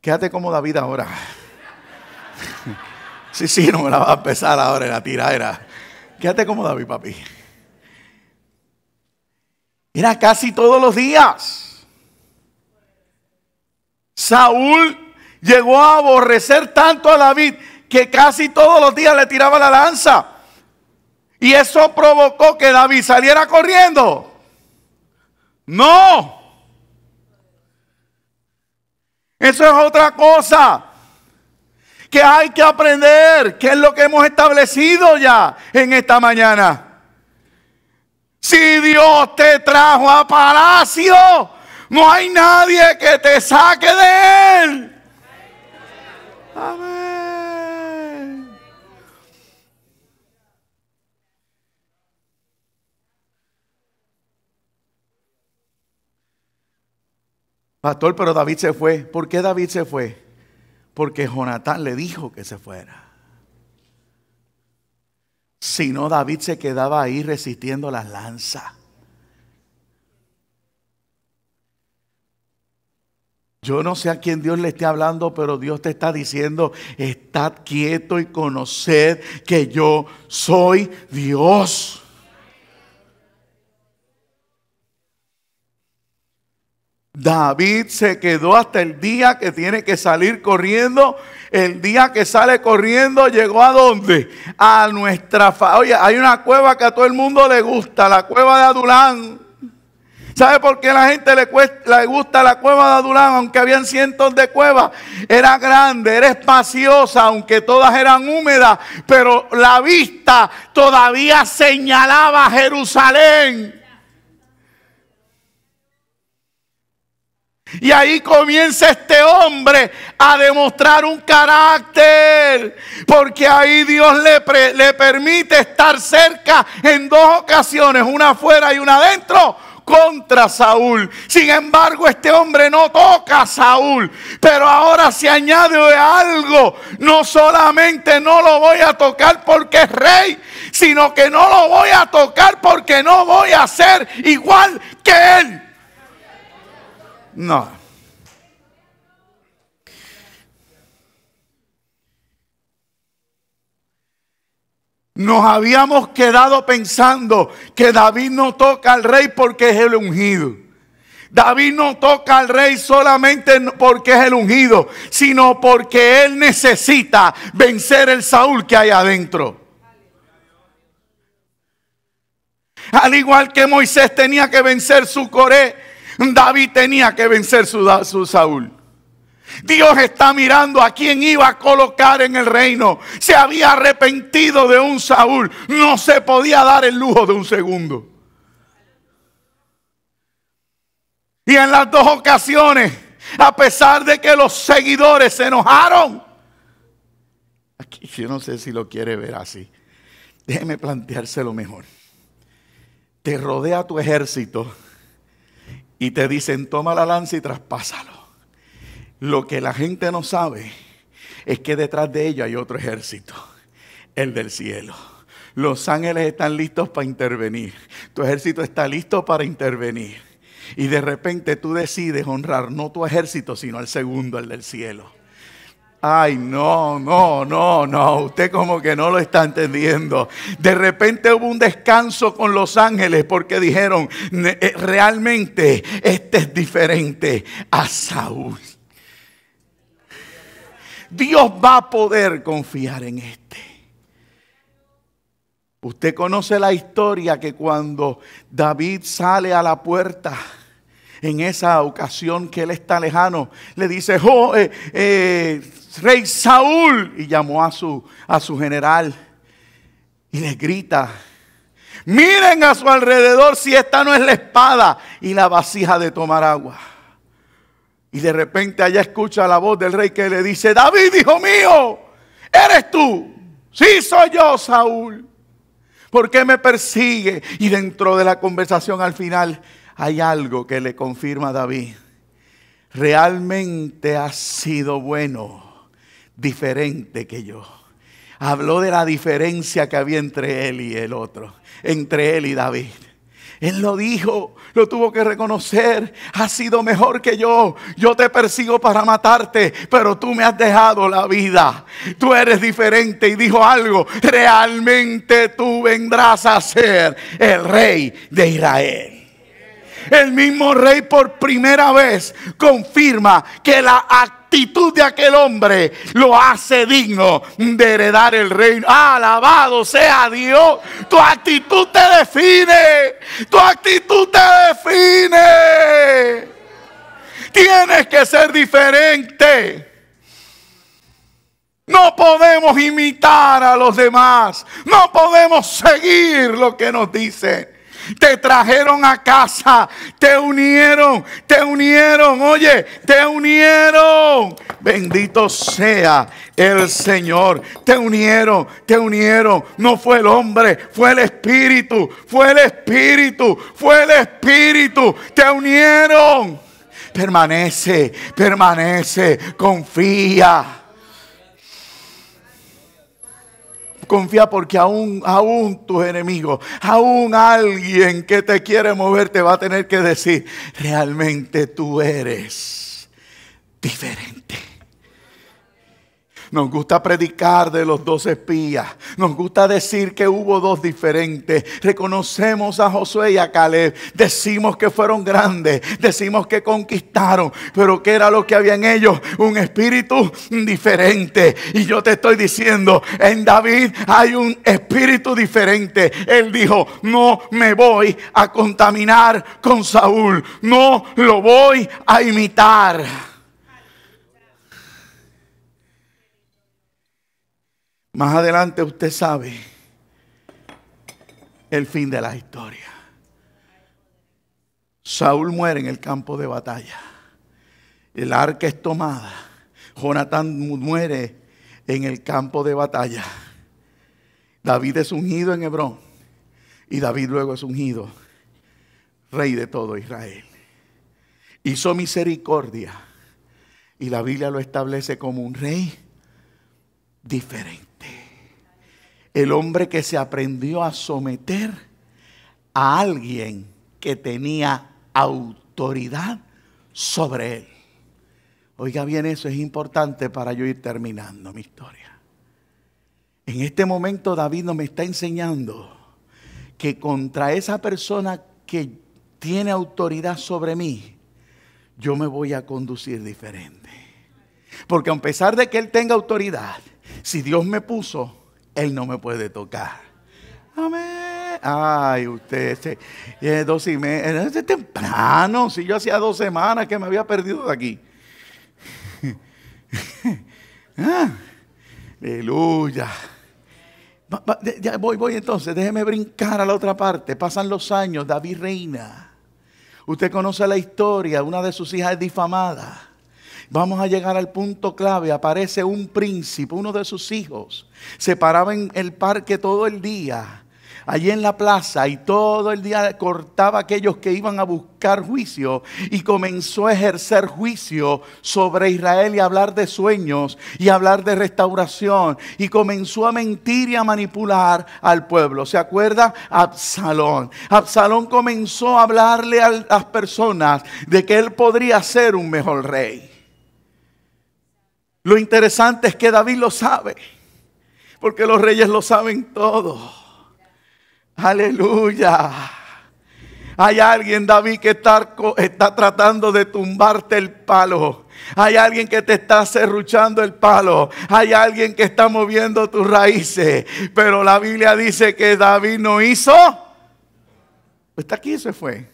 Quédate como David ahora. Sí, sí, no me la va a pesar ahora la era... Quédate como David, papi. Era casi todos los días. Saúl llegó a aborrecer tanto a David que casi todos los días le tiraba la lanza. Y eso provocó que David saliera corriendo. No. Eso es otra cosa que hay que aprender, que es lo que hemos establecido ya en esta mañana. Si Dios te trajo a palacio, no hay nadie que te saque de él. Amén. Pastor, pero David se fue. ¿Por qué David se fue? porque Jonatán le dijo que se fuera. Si no, David se quedaba ahí resistiendo las lanzas. Yo no sé a quién Dios le esté hablando, pero Dios te está diciendo, estad quieto y conoced que yo soy Dios. David se quedó hasta el día que tiene que salir corriendo. El día que sale corriendo, llegó a dónde? A nuestra. Oye, hay una cueva que a todo el mundo le gusta, la cueva de Adulán. ¿Sabe por qué la gente le, cuesta, le gusta la cueva de Adulán? Aunque habían cientos de cuevas, era grande, era espaciosa, aunque todas eran húmedas, pero la vista todavía señalaba Jerusalén. Y ahí comienza este hombre a demostrar un carácter. Porque ahí Dios le, permite estar cerca en dos ocasiones, una afuera y una adentro, contra Saúl. Sin embargo, este hombre no toca a Saúl. Pero ahora se añade algo. No solamente no lo voy a tocar porque es rey, sino que no lo voy a tocar porque no voy a ser igual que él. No. Nos habíamos quedado pensando que David no toca al rey porque es el ungido. David no toca al rey solamente porque es el ungido, sino porque él necesita vencer el Saúl que hay adentro. Al igual que Moisés tenía que vencer su Coré, David tenía que vencer su, su Saúl. Dios está mirando a quién iba a colocar en el reino. Se había arrepentido de un Saúl. No se podía dar el lujo de un segundo. Y en las dos ocasiones, a pesar de que los seguidores se enojaron, aquí yo no sé si lo quiere ver así. Déjeme planteárselo mejor. Te rodea tu ejército y te dicen, toma la lanza y traspásalo. Lo que la gente no sabe es que detrás de ella hay otro ejército, el del cielo. Los ángeles están listos para intervenir. Tu ejército está listo para intervenir. Y de repente tú decides honrar no tu ejército, sino al segundo, el del cielo. Ay, no, no, no, no, usted como que no lo está entendiendo. De repente hubo un descanso con los ángeles porque dijeron, eh, realmente este es diferente a Saúl. Dios va a poder confiar en este. Usted conoce la historia que cuando David sale a la puerta, en esa ocasión que él está lejano, le dice, eh, eh, rey Saúl, y llamó a su, a su general y le grita, miren a su alrededor si esta no es la espada y la vasija de tomar agua. Y de repente allá escucha la voz del rey que le dice, David, hijo mío, eres tú. Sí soy yo, Saúl. ¿Por qué me persigue? Y dentro de la conversación al final hay algo que le confirma a David. Realmente has sido bueno, diferente que yo. Habló de la diferencia que había entre él y el otro, entre él y David. Él lo dijo, lo tuvo que reconocer. Has sido mejor que yo. Yo te persigo para matarte, pero tú me has dejado la vida. Tú eres diferente. Y dijo algo, realmente tú vendrás a ser el rey de Israel. El mismo rey por primera vez confirma que la actitud de aquel hombre lo hace digno de heredar el reino. Alabado sea Dios. Tu actitud te define. Tu actitud te define. Tienes que ser diferente. No podemos imitar a los demás. No podemos seguir lo que nos dicen te trajeron a casa, te unieron, te unieron, oye, te unieron. Bendito sea el Señor, te unieron, te unieron. No fue el hombre, fue el Espíritu, fue el Espíritu, fue el Espíritu, te unieron. Permanece, permanece, confía confía porque aún, aún tus enemigos, aún alguien que te quiere mover te va a tener que decir, realmente tú eres diferente. Nos gusta predicar de los dos espías. Nos gusta decir que hubo dos diferentes. Reconocemos a Josué y a Caleb. Decimos que fueron grandes. Decimos que conquistaron. Pero ¿qué era lo que había en ellos? Un espíritu diferente. Y yo te estoy diciendo, en David hay un espíritu diferente. Él dijo, no me voy a contaminar con Saúl. No lo voy a imitar. Más adelante usted sabe el fin de la historia. Saúl muere en el campo de batalla. El arca es tomada. Jonatán muere en el campo de batalla. David es ungido en Hebrón. Y David luego es ungido rey de todo Israel. Hizo misericordia. Y la Biblia lo establece como un rey diferente. El hombre que se aprendió a someter a alguien que tenía autoridad sobre él. Oiga bien, eso es importante para yo ir terminando mi historia. En este momento David no me está enseñando que contra esa persona que tiene autoridad sobre mí, yo me voy a conducir diferente. Porque a pesar de que él tenga autoridad, si Dios me puso él no me puede tocar. Amén. Ay, usted, este, eh, dos y temprano, si yo hacía dos semanas que me había perdido de aquí. Ah, aleluya. ya voy, voy entonces, déjeme brincar a la otra parte. Pasan los años, David reina. Usted conoce la historia, una de sus hijas es difamada. Vamos a llegar al punto clave. Aparece un príncipe, uno de sus hijos. Se paraba en el parque todo el día, allí en la plaza, y todo el día cortaba a aquellos que iban a buscar juicio. Y comenzó a ejercer juicio sobre Israel y hablar de sueños y hablar de restauración. Y comenzó a mentir y a manipular al pueblo. ¿Se acuerda? Absalón. Absalón comenzó a hablarle a las personas de que él podría ser un mejor rey lo interesante es que David lo sabe, porque los reyes lo saben todo. Aleluya. Hay alguien, David, que está, está, tratando de tumbarte el palo. Hay alguien que te está cerruchando el palo. Hay alguien que está moviendo tus raíces. Pero la Biblia dice que David no hizo. Está aquí, se fue.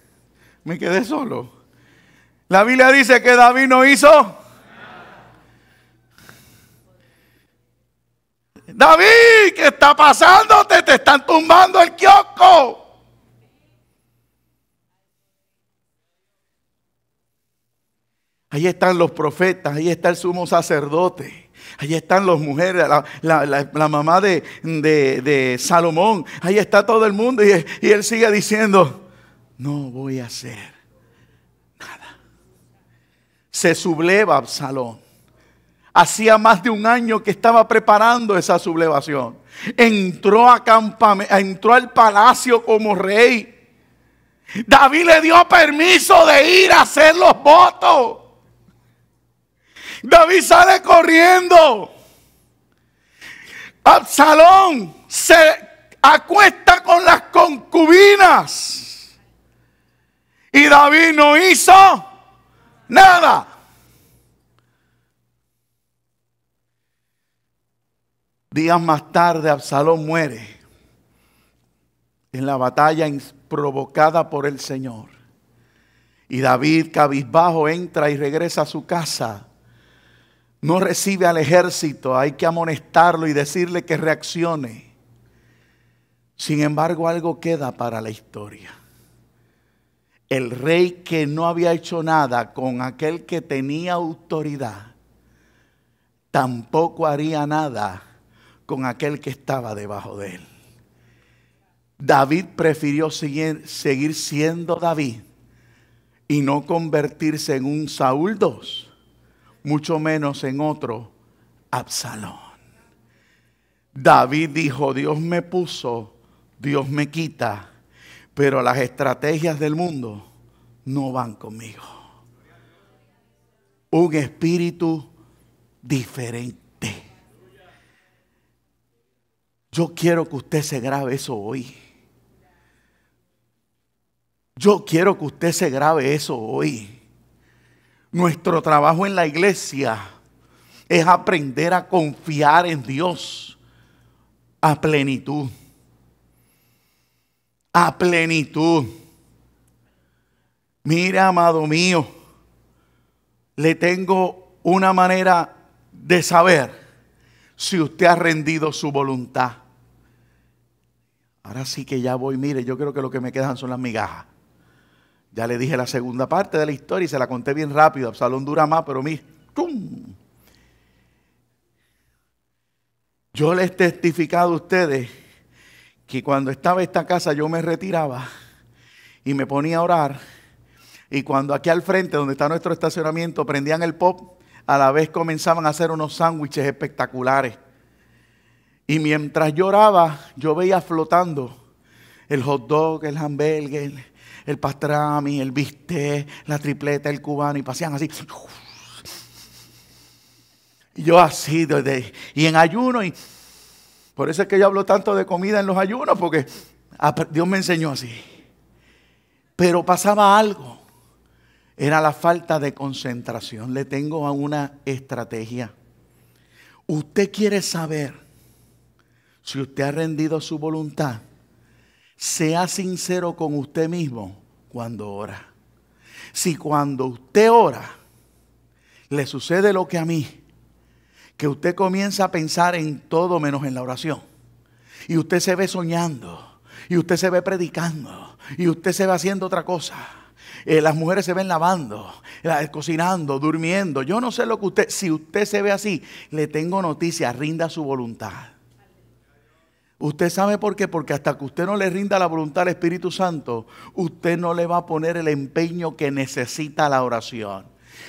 Me quedé solo. La Biblia dice que David no hizo David, ¿qué está pasándote? Te están tumbando el kiosco. Ahí están los profetas, ahí está el sumo sacerdote, ahí están las mujeres, la, mamá de, Salomón, ahí está todo el mundo y, y él sigue diciendo, no voy a hacer nada. Se subleva Absalón hacía más de un año que estaba preparando esa sublevación. Entró, a entró al palacio como rey. David le dio permiso de ir a hacer los votos. David sale corriendo. Absalón se acuesta con las concubinas. Y David no hizo nada. Días más tarde, Absalón muere en la batalla provocada por el Señor. Y David, cabizbajo, entra y regresa a su casa. No recibe al ejército, hay que amonestarlo y decirle que reaccione. Sin embargo, algo queda para la historia. El rey que no había hecho nada con aquel que tenía autoridad, tampoco haría nada con aquel que estaba debajo de él. David prefirió seguir, siendo David y no convertirse en un Saúl II, mucho menos en otro Absalón. David dijo, Dios me puso, Dios me quita, pero las estrategias del mundo no van conmigo. Un espíritu diferente Yo quiero que usted se grabe eso hoy. Yo quiero que usted se grabe eso hoy. Nuestro trabajo en la iglesia es aprender a confiar en Dios a plenitud. A plenitud. Mira, amado mío, le tengo una manera de saber si usted ha rendido su voluntad. Ahora sí que ya voy, mire, yo creo que lo que me quedan son las migajas. Ya le dije la segunda parte de la historia y se la conté bien rápido. Absalón dura más, pero mire, ¡tum! Yo les he testificado a ustedes que cuando estaba esta casa yo me retiraba y me ponía a orar. Y cuando aquí al frente, donde está nuestro estacionamiento, prendían el pop, a la vez comenzaban a hacer unos sándwiches espectaculares y mientras lloraba, yo veía flotando el hot dog, el hamburger, el pastrami, el bistec, la tripleta, el cubano, y pasean así. Y yo así, y en ayuno, y por eso es que yo hablo tanto de comida en los ayunos, porque ah, Dios me enseñó así. Pero pasaba algo, era la falta de concentración. Le tengo a una estrategia. Usted quiere saber si usted ha rendido su voluntad, sea sincero con usted mismo cuando ora. Si cuando usted ora, le sucede lo que a mí, que usted comienza a pensar en todo menos en la oración. Y usted se ve soñando, y usted se ve predicando, y usted se ve haciendo otra cosa. Eh, las mujeres se ven lavando, eh, cocinando, durmiendo. Yo no sé lo que usted, si usted se ve así, le tengo noticias, rinda su voluntad. ¿Usted sabe por qué? Porque hasta que usted no le rinda la voluntad al Espíritu Santo, usted no le va a poner el empeño que necesita la oración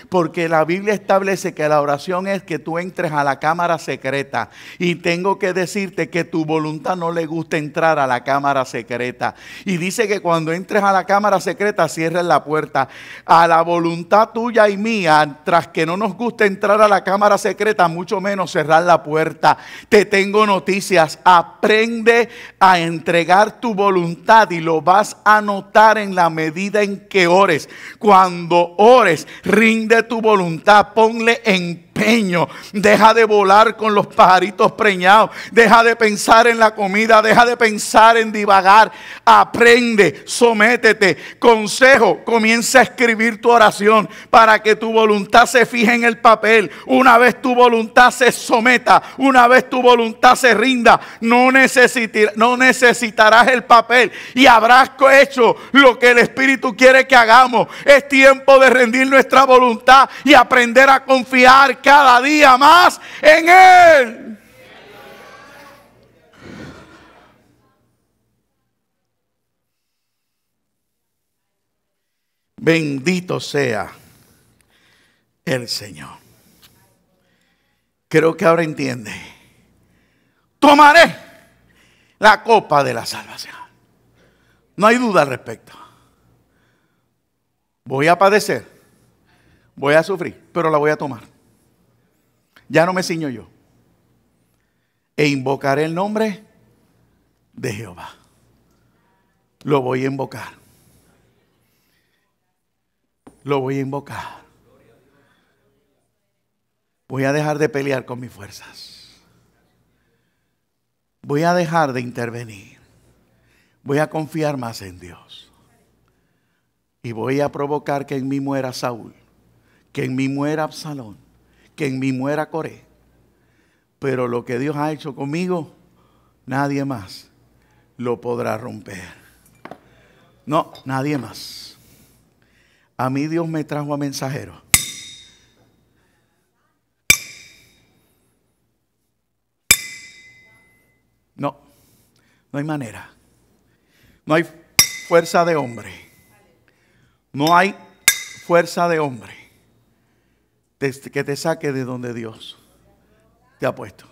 porque la Biblia establece que la oración es que tú entres a la cámara secreta. Y tengo que decirte que tu voluntad no le gusta entrar a la cámara secreta. Y dice que cuando entres a la cámara secreta, cierres la puerta. A la voluntad tuya y mía, tras que no nos gusta entrar a la cámara secreta, mucho menos cerrar la puerta. Te tengo noticias. Aprende a entregar tu voluntad y lo vas a notar en la medida en que ores. Cuando ores, rinde de tu voluntad, ponle en deja de volar con los pajaritos preñados, deja de pensar en la comida, deja de pensar en divagar, aprende, sométete. Consejo, comienza a escribir tu oración para que tu voluntad se fije en el papel. Una vez tu voluntad se someta, una vez tu voluntad se rinda, no, no necesitarás el papel y habrás hecho lo que el Espíritu quiere que hagamos. Es tiempo de rendir nuestra voluntad y aprender a confiar cada día más en Él. Bendito sea el Señor. Creo que ahora entiende. Tomaré la copa de la salvación. No hay duda al respecto. Voy a padecer, voy a sufrir, pero la voy a tomar. Ya no me ciño yo. E invocaré el nombre de Jehová. Lo voy a invocar. Lo voy a invocar. Voy a dejar de pelear con mis fuerzas. Voy a dejar de intervenir. Voy a confiar más en Dios. Y voy a provocar que en mí muera Saúl, que en mí muera Absalón, que en mí muera Coré. Pero lo que Dios ha hecho conmigo, nadie más lo podrá romper. No, nadie más. A mí Dios me trajo a mensajero. No, no hay manera. No hay fuerza de hombre. No hay fuerza de hombre que te saque de donde Dios te ha puesto.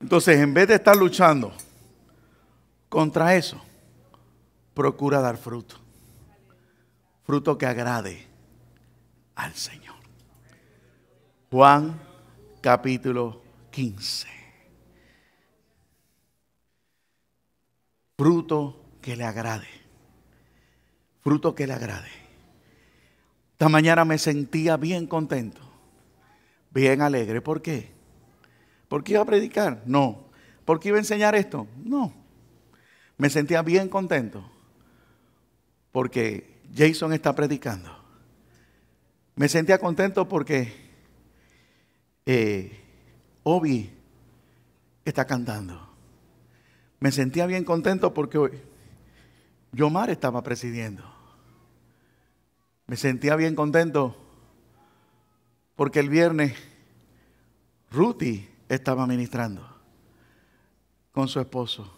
Entonces, en vez de estar luchando contra eso, procura dar fruto. Fruto que agrade al Señor. Juan capítulo 15. Fruto que le agrade. Fruto que le agrade. Esta mañana me sentía bien contento, bien alegre. ¿Por qué? ¿Porque iba a predicar? No. ¿Porque iba a enseñar esto? No. Me sentía bien contento porque Jason está predicando. Me sentía contento porque eh, Obi está cantando. Me sentía bien contento porque Yomar estaba presidiendo. Me sentía bien contento porque el viernes Ruti estaba ministrando con su esposo.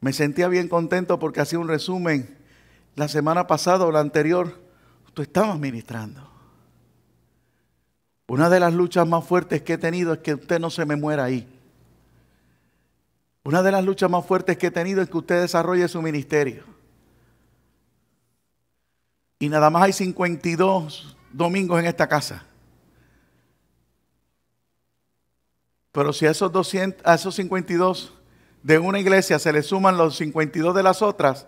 Me sentía bien contento porque hacía un resumen. La semana pasada o la anterior, tú estaba ministrando. Una de las luchas más fuertes que he tenido es que usted no se me muera ahí. Una de las luchas más fuertes que he tenido es que usted desarrolle su ministerio. Y nada más hay 52 domingos en esta casa. Pero si a esos, 200, esos 52 de una iglesia se le suman los 52 de las otras,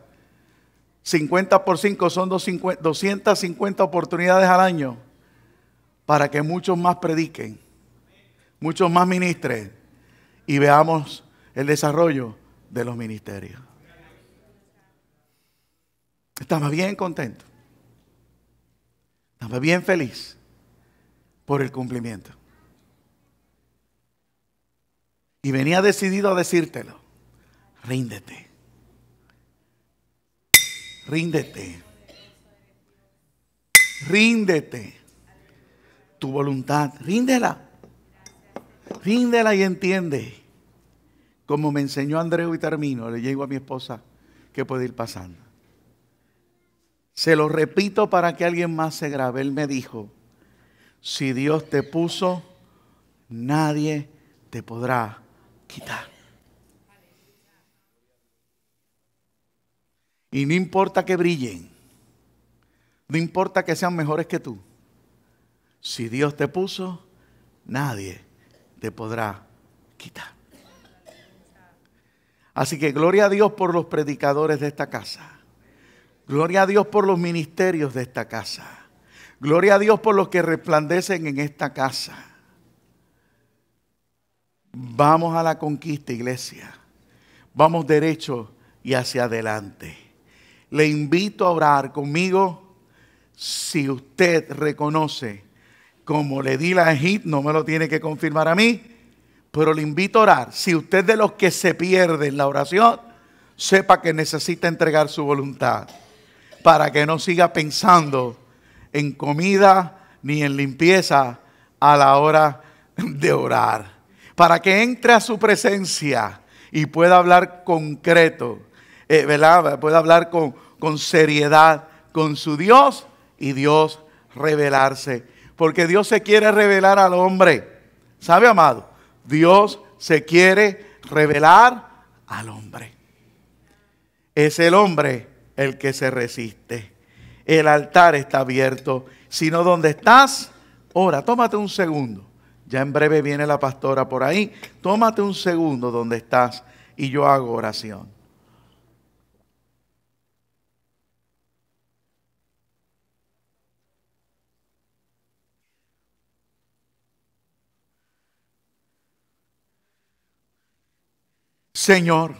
50 por 5 son 250 oportunidades al año para que muchos más prediquen, muchos más ministren y veamos el desarrollo de los ministerios. Estamos bien contentos. Estaba bien feliz por el cumplimiento. Y venía decidido a decírtelo. Ríndete. Ríndete. Ríndete. Tu voluntad, ríndela. Ríndela y entiende. Como me enseñó Andreu y termino, le llego a mi esposa que puede ir pasando. Se lo repito para que alguien más se grabe. Él me dijo, si Dios te puso, nadie te podrá quitar. Y no importa que brillen, no importa que sean mejores que tú. Si Dios te puso, nadie te podrá quitar. Así que gloria a Dios por los predicadores de esta casa. Gloria a Dios por los ministerios de esta casa. Gloria a Dios por los que resplandecen en esta casa. Vamos a la conquista, iglesia. Vamos derecho y hacia adelante. Le invito a orar conmigo si usted reconoce, como le di la Egipto, no me lo tiene que confirmar a mí, pero le invito a orar. Si usted de los que se en la oración, sepa que necesita entregar su voluntad para que no siga pensando en comida ni en limpieza a la hora de orar. Para que entre a su presencia y pueda hablar concreto, eh, Pueda hablar con, con seriedad con su Dios y Dios revelarse. Porque Dios se quiere revelar al hombre. ¿Sabe, amado? Dios se quiere revelar al hombre. Es el hombre el que se resiste. El altar está abierto, sino donde estás, ora, tómate un segundo. Ya en breve viene la pastora por ahí. Tómate un segundo donde estás y yo hago oración. Señor,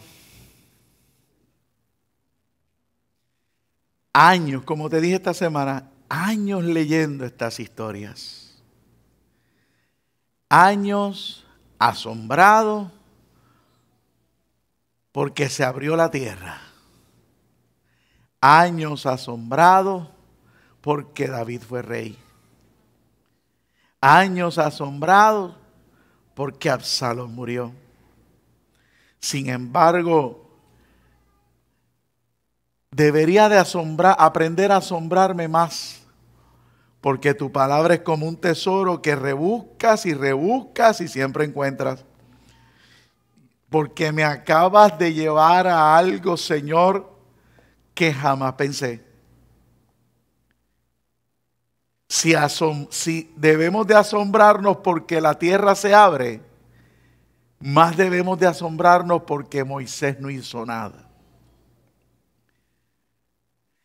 años, como te dije esta semana, años leyendo estas historias. Años asombrados porque se abrió la tierra. Años asombrados porque David fue rey. Años asombrados porque Absalón murió. Sin embargo, debería de asombrar, aprender a asombrarme más, porque tu palabra es como un tesoro que rebuscas y rebuscas y siempre encuentras. Porque me acabas de llevar a algo, Señor, que jamás pensé. Si, si debemos de asombrarnos porque la tierra se abre, más debemos de asombrarnos porque Moisés no hizo nada.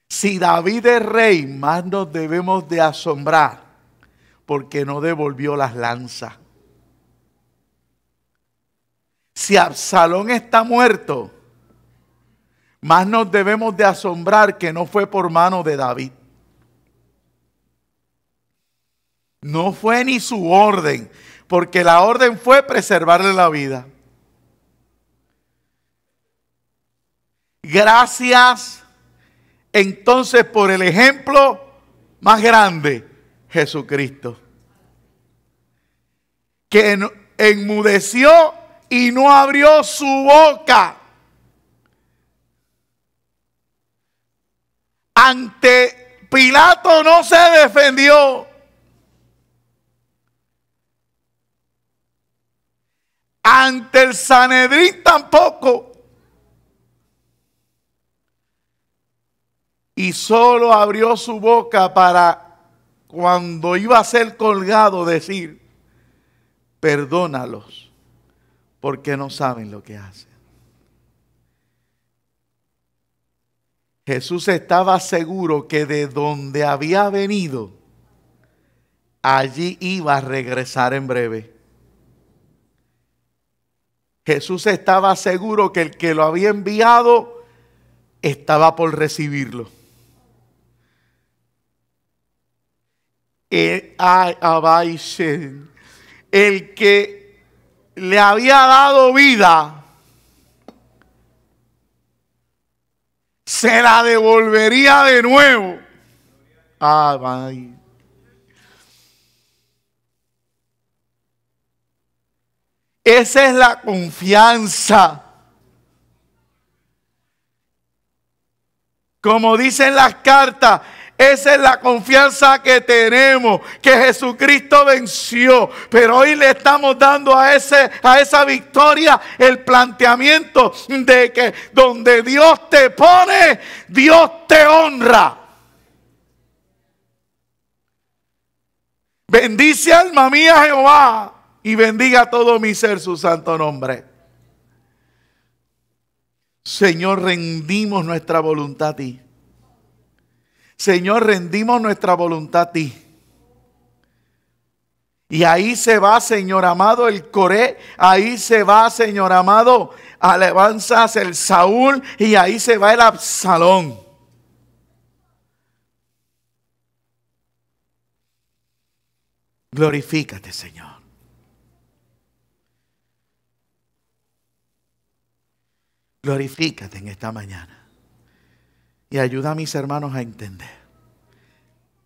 Si David es rey, más nos debemos de asombrar porque no devolvió las lanzas. Si Absalón está muerto, más nos debemos de asombrar que no fue por mano de David. No fue ni su orden, porque la orden fue preservarle la vida. Gracias entonces por el ejemplo más grande, Jesucristo, que enmudeció y no abrió su boca ante Pilato no se defendió. Ante el Sanedrín tampoco. y solo abrió su boca para cuando iba a ser colgado decir, perdónalos, porque no saben lo que hacen. Jesús estaba seguro que de donde había venido, allí iba a regresar en breve. Jesús estaba seguro que el que lo había enviado estaba por recibirlo. el que le había dado vida, se la devolvería de nuevo. Ah, Esa es la confianza. Como dicen las cartas, esa es la confianza que tenemos, que Jesucristo venció. Pero hoy le estamos dando a, ese, a esa victoria el planteamiento de que donde Dios te pone, Dios te honra. Bendice alma mía Jehová y bendiga todo mi ser su santo nombre. Señor, rendimos nuestra voluntad a ti. Señor, rendimos nuestra voluntad a ti. Y ahí se va, Señor amado, el Coré. Ahí se va, Señor amado, alabanzas el Saúl. Y ahí se va el Absalón. Glorifícate, Señor. Glorifícate en esta mañana. Y ayuda a mis hermanos a entender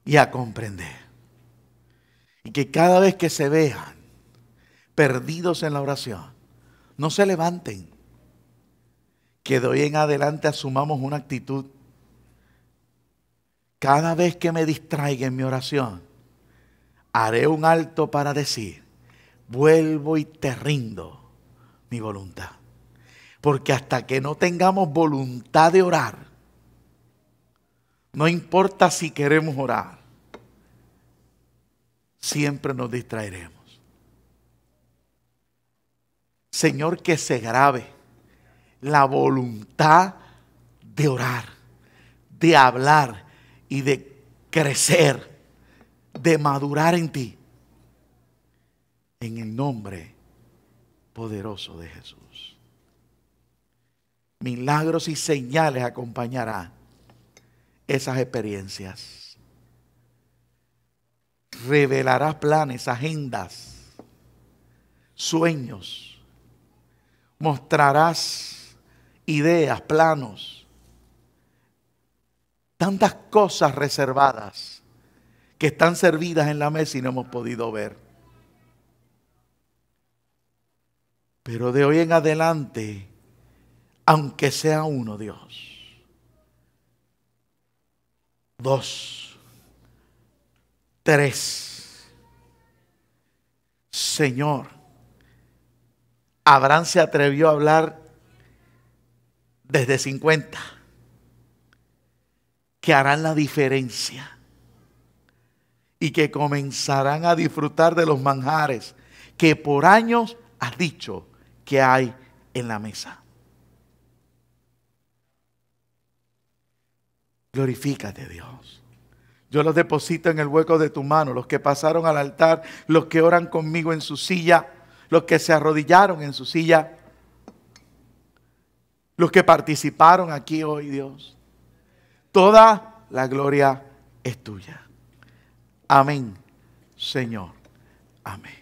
y a comprender. Y que cada vez que se vean perdidos en la oración, no se levanten. Que de hoy en adelante asumamos una actitud. Cada vez que me distraiga en mi oración, haré un alto para decir, vuelvo y te rindo mi voluntad. Porque hasta que no tengamos voluntad de orar, no importa si queremos orar, siempre nos distraeremos. Señor, que se grave la voluntad de orar, de hablar y de crecer, de madurar en ti. En el nombre poderoso de Jesús. Milagros y señales acompañarán esas experiencias. Revelarás planes, agendas, sueños. Mostrarás ideas, planos. Tantas cosas reservadas que están servidas en la mesa y no hemos podido ver. Pero de hoy en adelante, aunque sea uno Dios dos, tres. Señor, Abraham se atrevió a hablar desde 50 que harán la diferencia y que comenzarán a disfrutar de los manjares que por años has dicho que hay en la mesa. Glorifícate, Dios. Yo los deposito en el hueco de tu mano, los que pasaron al altar, los que oran conmigo en su silla, los que se arrodillaron en su silla, los que participaron aquí hoy, Dios. Toda la gloria es tuya. Amén, Señor. Amén.